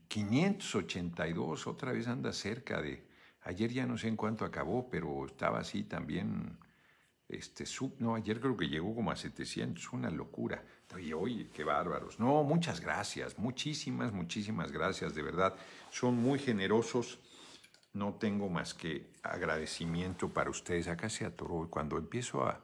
otra vez anda cerca de. Ayer ya no sé en cuánto acabó, pero estaba así también este, sub, no, ayer creo que llegó como a 700, una locura. Oye, oye, qué bárbaros. No, muchas gracias, muchísimas, muchísimas gracias, de verdad. Son muy generosos. No tengo más que agradecimiento para ustedes. Acá se atoró. Cuando empiezo a,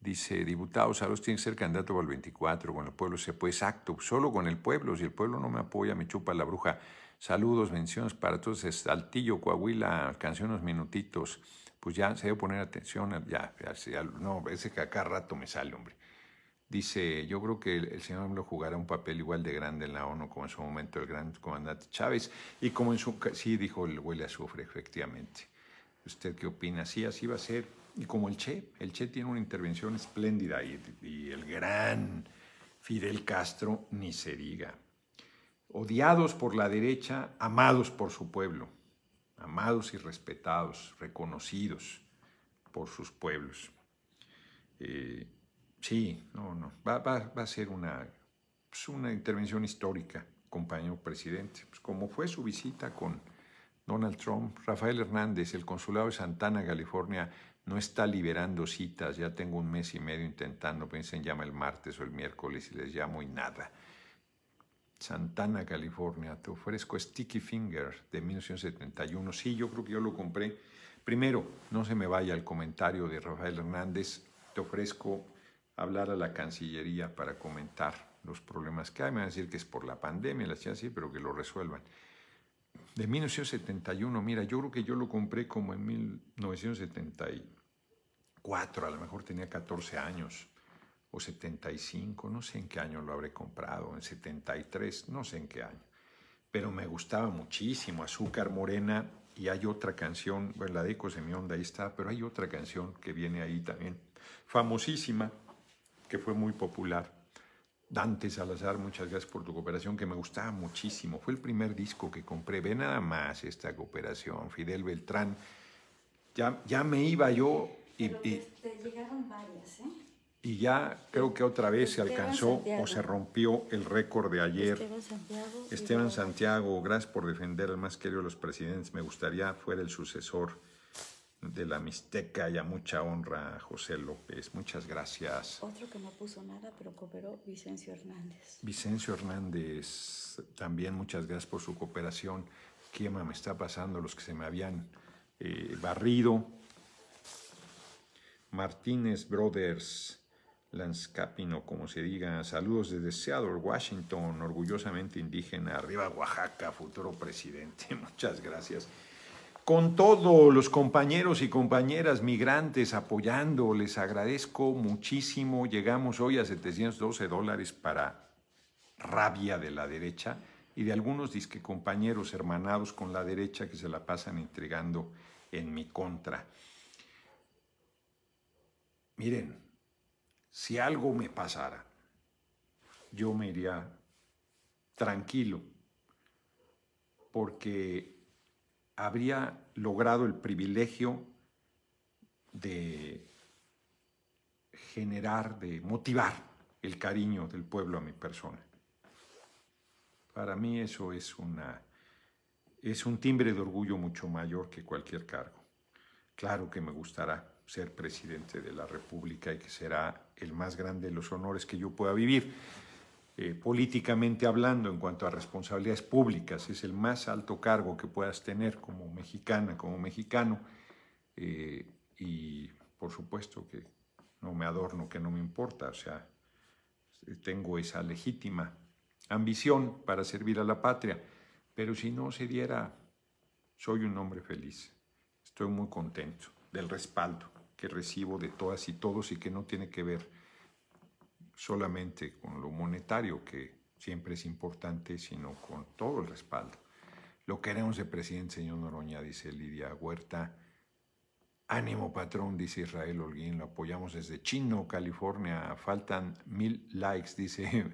Dice, a los tiene que ser candidato para el 24, con el pueblo se puede, exacto, solo con el pueblo, si el pueblo no me apoya, me chupa la bruja. Saludos, menciones para todos, Saltillo, Coahuila, unos minutitos pues ya se debe poner atención, ya, no, ese que acá rato me sale, hombre. Dice, yo creo que el, señor AMLO jugará un papel igual de grande en la ONU como en su momento el gran comandante Chávez y como en su... Sí, dijo el huele a Sufre, efectivamente. ¿Usted qué opina? Sí, así va a ser. Y como el Che, el Che tiene una intervención espléndida y el gran Fidel Castro ni se diga. Odiados por la derecha, amados por su pueblo amados y respetados, reconocidos por sus pueblos. Eh, sí, no, no, va, a ser una, pues, una intervención histórica, compañero presidente, pues, como fue su visita con Donald Trump. Rafael Hernández, el consulado de Santana, California, no está liberando citas, ya tengo un mes y medio intentando, piensen, llama el martes o el miércoles y les llamo y nada. Santana, California. Te ofrezco Sticky Finger de 1971. Sí, yo creo que yo lo compré. Primero, no se me vaya el comentario de Rafael Hernández. Te ofrezco hablar a la Cancillería para comentar los problemas que hay. Me van a decir que es por la pandemia, las chicas pero que lo resuelvan. De 1971, mira, yo creo que yo lo compré como en 1974, a lo mejor tenía 14 años o 75, no sé en qué año lo habré comprado, en 73, no sé en qué año. Pero me gustaba muchísimo Azúcar Morena y hay otra canción, bueno, la de Eco Onda, ahí está, pero hay otra canción que viene ahí también, famosísima, que fue muy popular. Dante Salazar, muchas gracias por tu cooperación, que me gustaba muchísimo. Fue el primer disco que compré. Ve nada más esta cooperación, Fidel Beltrán. Ya, ya me iba yo y... te llegaron varias, ¿eh? y ya creo que otra vez se alcanzó o se rompió el récord de ayer. Esteban Santiago, gracias por defender al más querido de los presidentes. Me gustaría fuera el sucesor de la Mixteca y a mucha honra José López. Muchas gracias. Otro que no puso nada, pero cooperó, Vicencio Hernández. Vicencio Hernández, también muchas gracias por su cooperación. ¿Qué me está pasando? Los que se me habían eh, barrido. Martínez Brothers. Lance como se diga. Saludos desde Seattle, Washington, orgullosamente indígena. Arriba Oaxaca, futuro presidente. Muchas gracias. Con todos los compañeros y compañeras migrantes apoyando, les agradezco muchísimo. Llegamos hoy a 712 dólares para rabia de la derecha y de algunos disque compañeros hermanados con la derecha que se la pasan entregando en mi contra. Miren, si algo me pasara, yo me iría tranquilo, porque habría logrado el privilegio de generar, de motivar el cariño del pueblo a mi persona. Para mí eso es, una, es un timbre de orgullo mucho mayor que cualquier cargo. Claro que me gustará ser presidente de la República y que será el más grande de los honores que yo pueda vivir. Eh, políticamente hablando, en cuanto a responsabilidades públicas, es el más alto cargo que puedas tener como mexicana, como mexicano. Eh, y por supuesto que no me adorno, que no me importa. O sea, tengo esa legítima ambición para servir a la patria. Pero si no se diera, soy un hombre feliz. Estoy muy contento del respaldo que recibo de todas y todos y que no tiene que ver solamente con lo monetario, que siempre es importante, sino con todo el respaldo. Lo queremos de presidente, señor Noroña, dice Lidia Huerta. Ánimo, patrón, dice Israel Holguín. Lo apoyamos desde Chino, California. Faltan mil likes, dice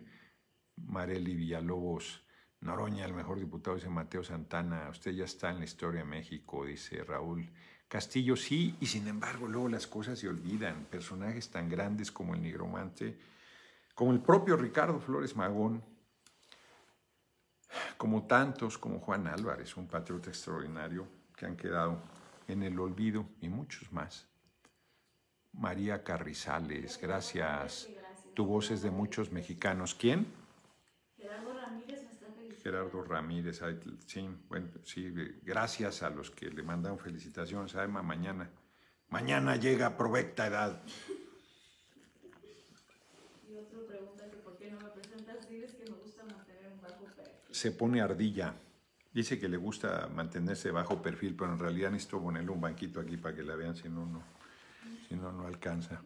Mareli Villalobos. Noroña, el mejor diputado, dice Mateo Santana. Usted ya está en la historia de México, dice Raúl Castillo sí, y sin embargo luego las cosas se olvidan. Personajes tan grandes como el nigromante, como el propio Ricardo Flores Magón, como tantos como Juan Álvarez, un patriota extraordinario que han quedado en el olvido y muchos más. María Carrizales, gracias. Tu voz es de muchos mexicanos. ¿Quién? Gerardo Ramírez gracias a los que le mandan felicitaciones Además, mañana. Mañana llega a provecta edad. Y otro pregunta por qué no me presentas, diles que me gusta mantener un bajo perfil. Se pone ardilla. Dice que le gusta mantenerse bajo perfil, pero en realidad necesito ponerle un banquito aquí para que la vean, si no, si no, no alcanza.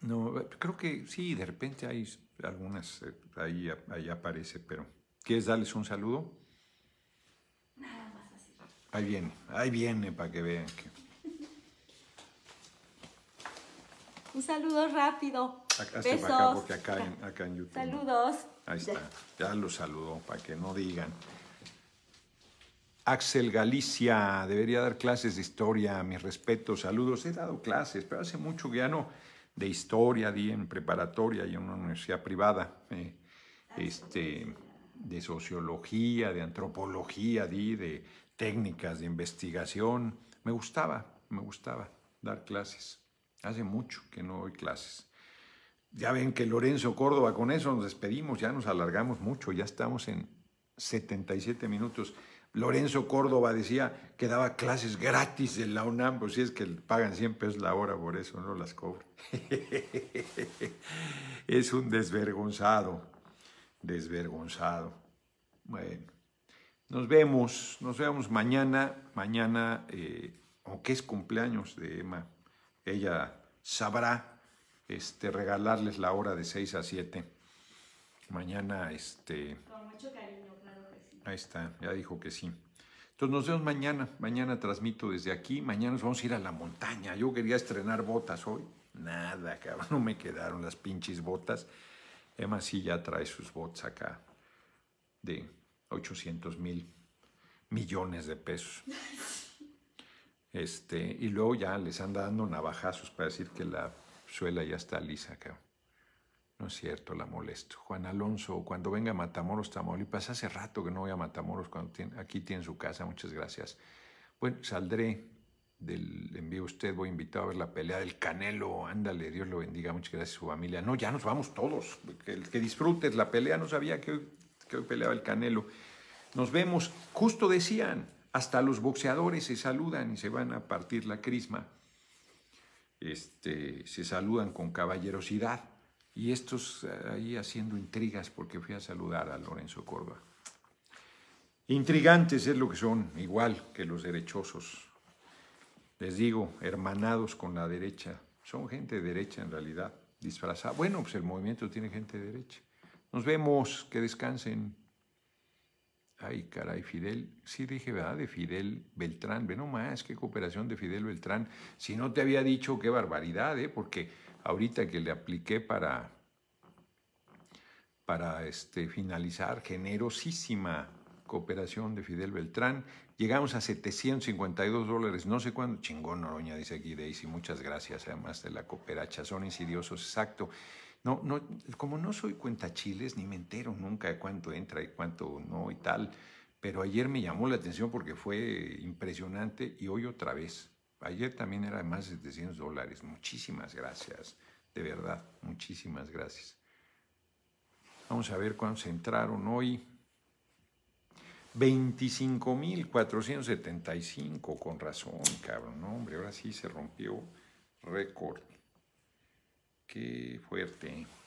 No, eh, creo que sí, de repente hay algunas, eh, ahí, aparece, pero ¿quieres darles un saludo? Nada más así. Ahí viene, ahí viene para que vean Un saludo rápido. Acá, acá acá en, YouTube. Saludos. Ahí está. Ya los saludo para que no digan. Axel Galicia, debería dar clases de historia, mis respetos, saludos. He dado clases, pero hace mucho que ya no de historia, en preparatoria y en una universidad privada, eh, este, de sociología, de antropología, de técnicas de investigación. Me gustaba, me gustaba dar clases. Hace mucho que no doy clases. Ya ven que Lorenzo Córdoba, con eso nos despedimos, ya nos alargamos mucho, ya estamos en 77 minutos. Lorenzo Córdoba decía que daba clases gratis en la UNAM, pues si es que pagan 100 pesos la hora por eso, no las cobra. es un desvergonzado, desvergonzado. Bueno, nos vemos, nos vemos mañana, mañana, aunque eh, es cumpleaños de Emma, ella sabrá este, regalarles la hora de 6 a 7. Mañana, este... Con mucho cariño. Ahí está, ya dijo que sí. Entonces nos vemos mañana. Mañana transmito desde aquí. Mañana nos vamos a ir a la montaña. Yo quería estrenar botas hoy. Nada, cabrón. No me quedaron las pinches botas. Emma sí ya trae sus bots acá de 800 mil millones de pesos. Este, y luego ya les anda dando navajazos para decir que la suela ya está lisa, cabrón. No es cierto, la molesto. Juan Alonso, cuando venga a Matamoros, Tamaulipas, hace rato que no voy a Matamoros, cuando aquí tiene su casa, muchas gracias. Bueno, saldré del envío usted, voy invitado a ver la pelea del Canelo, ándale, Dios lo bendiga, muchas gracias a su familia. No, ya nos vamos todos, que, disfrutes la pelea, no sabía que hoy, peleaba el Canelo. Nos vemos, justo decían, hasta los boxeadores se saludan y se van a partir la crisma. Este, se saludan con caballerosidad y estos eh, ahí haciendo intrigas porque fui a saludar a Lorenzo Corba. Intrigantes es lo que son, igual que los derechosos. Les digo, hermanados con la derecha. Son gente derecha en realidad, disfrazada. Bueno, pues el movimiento tiene gente derecha. Nos vemos, que descansen. Ay, caray, Fidel, sí dije, ¿verdad? De Fidel Beltrán, ve nomás, qué cooperación de Fidel Beltrán. Si no te había dicho, qué barbaridad, ¿eh? Porque ahorita que le apliqué para, para este, finalizar, generosísima cooperación de Fidel Beltrán. Llegamos a 752 dólares, no sé cuándo. Chingón, Noroña, dice aquí Daisy. Muchas gracias, además de la cooperacha. Son insidiosos, exacto. No, no, como no soy cuenta chiles ni me entero nunca de cuánto entra y cuánto no y tal. Pero ayer me llamó la atención porque fue impresionante y hoy otra vez. Ayer también era más de 700 dólares. Muchísimas gracias. De verdad, muchísimas gracias. Vamos a ver cuántos entraron hoy. 25.475, con razón, cabrón. No, hombre, ahora sí se rompió récord. Qué fuerte.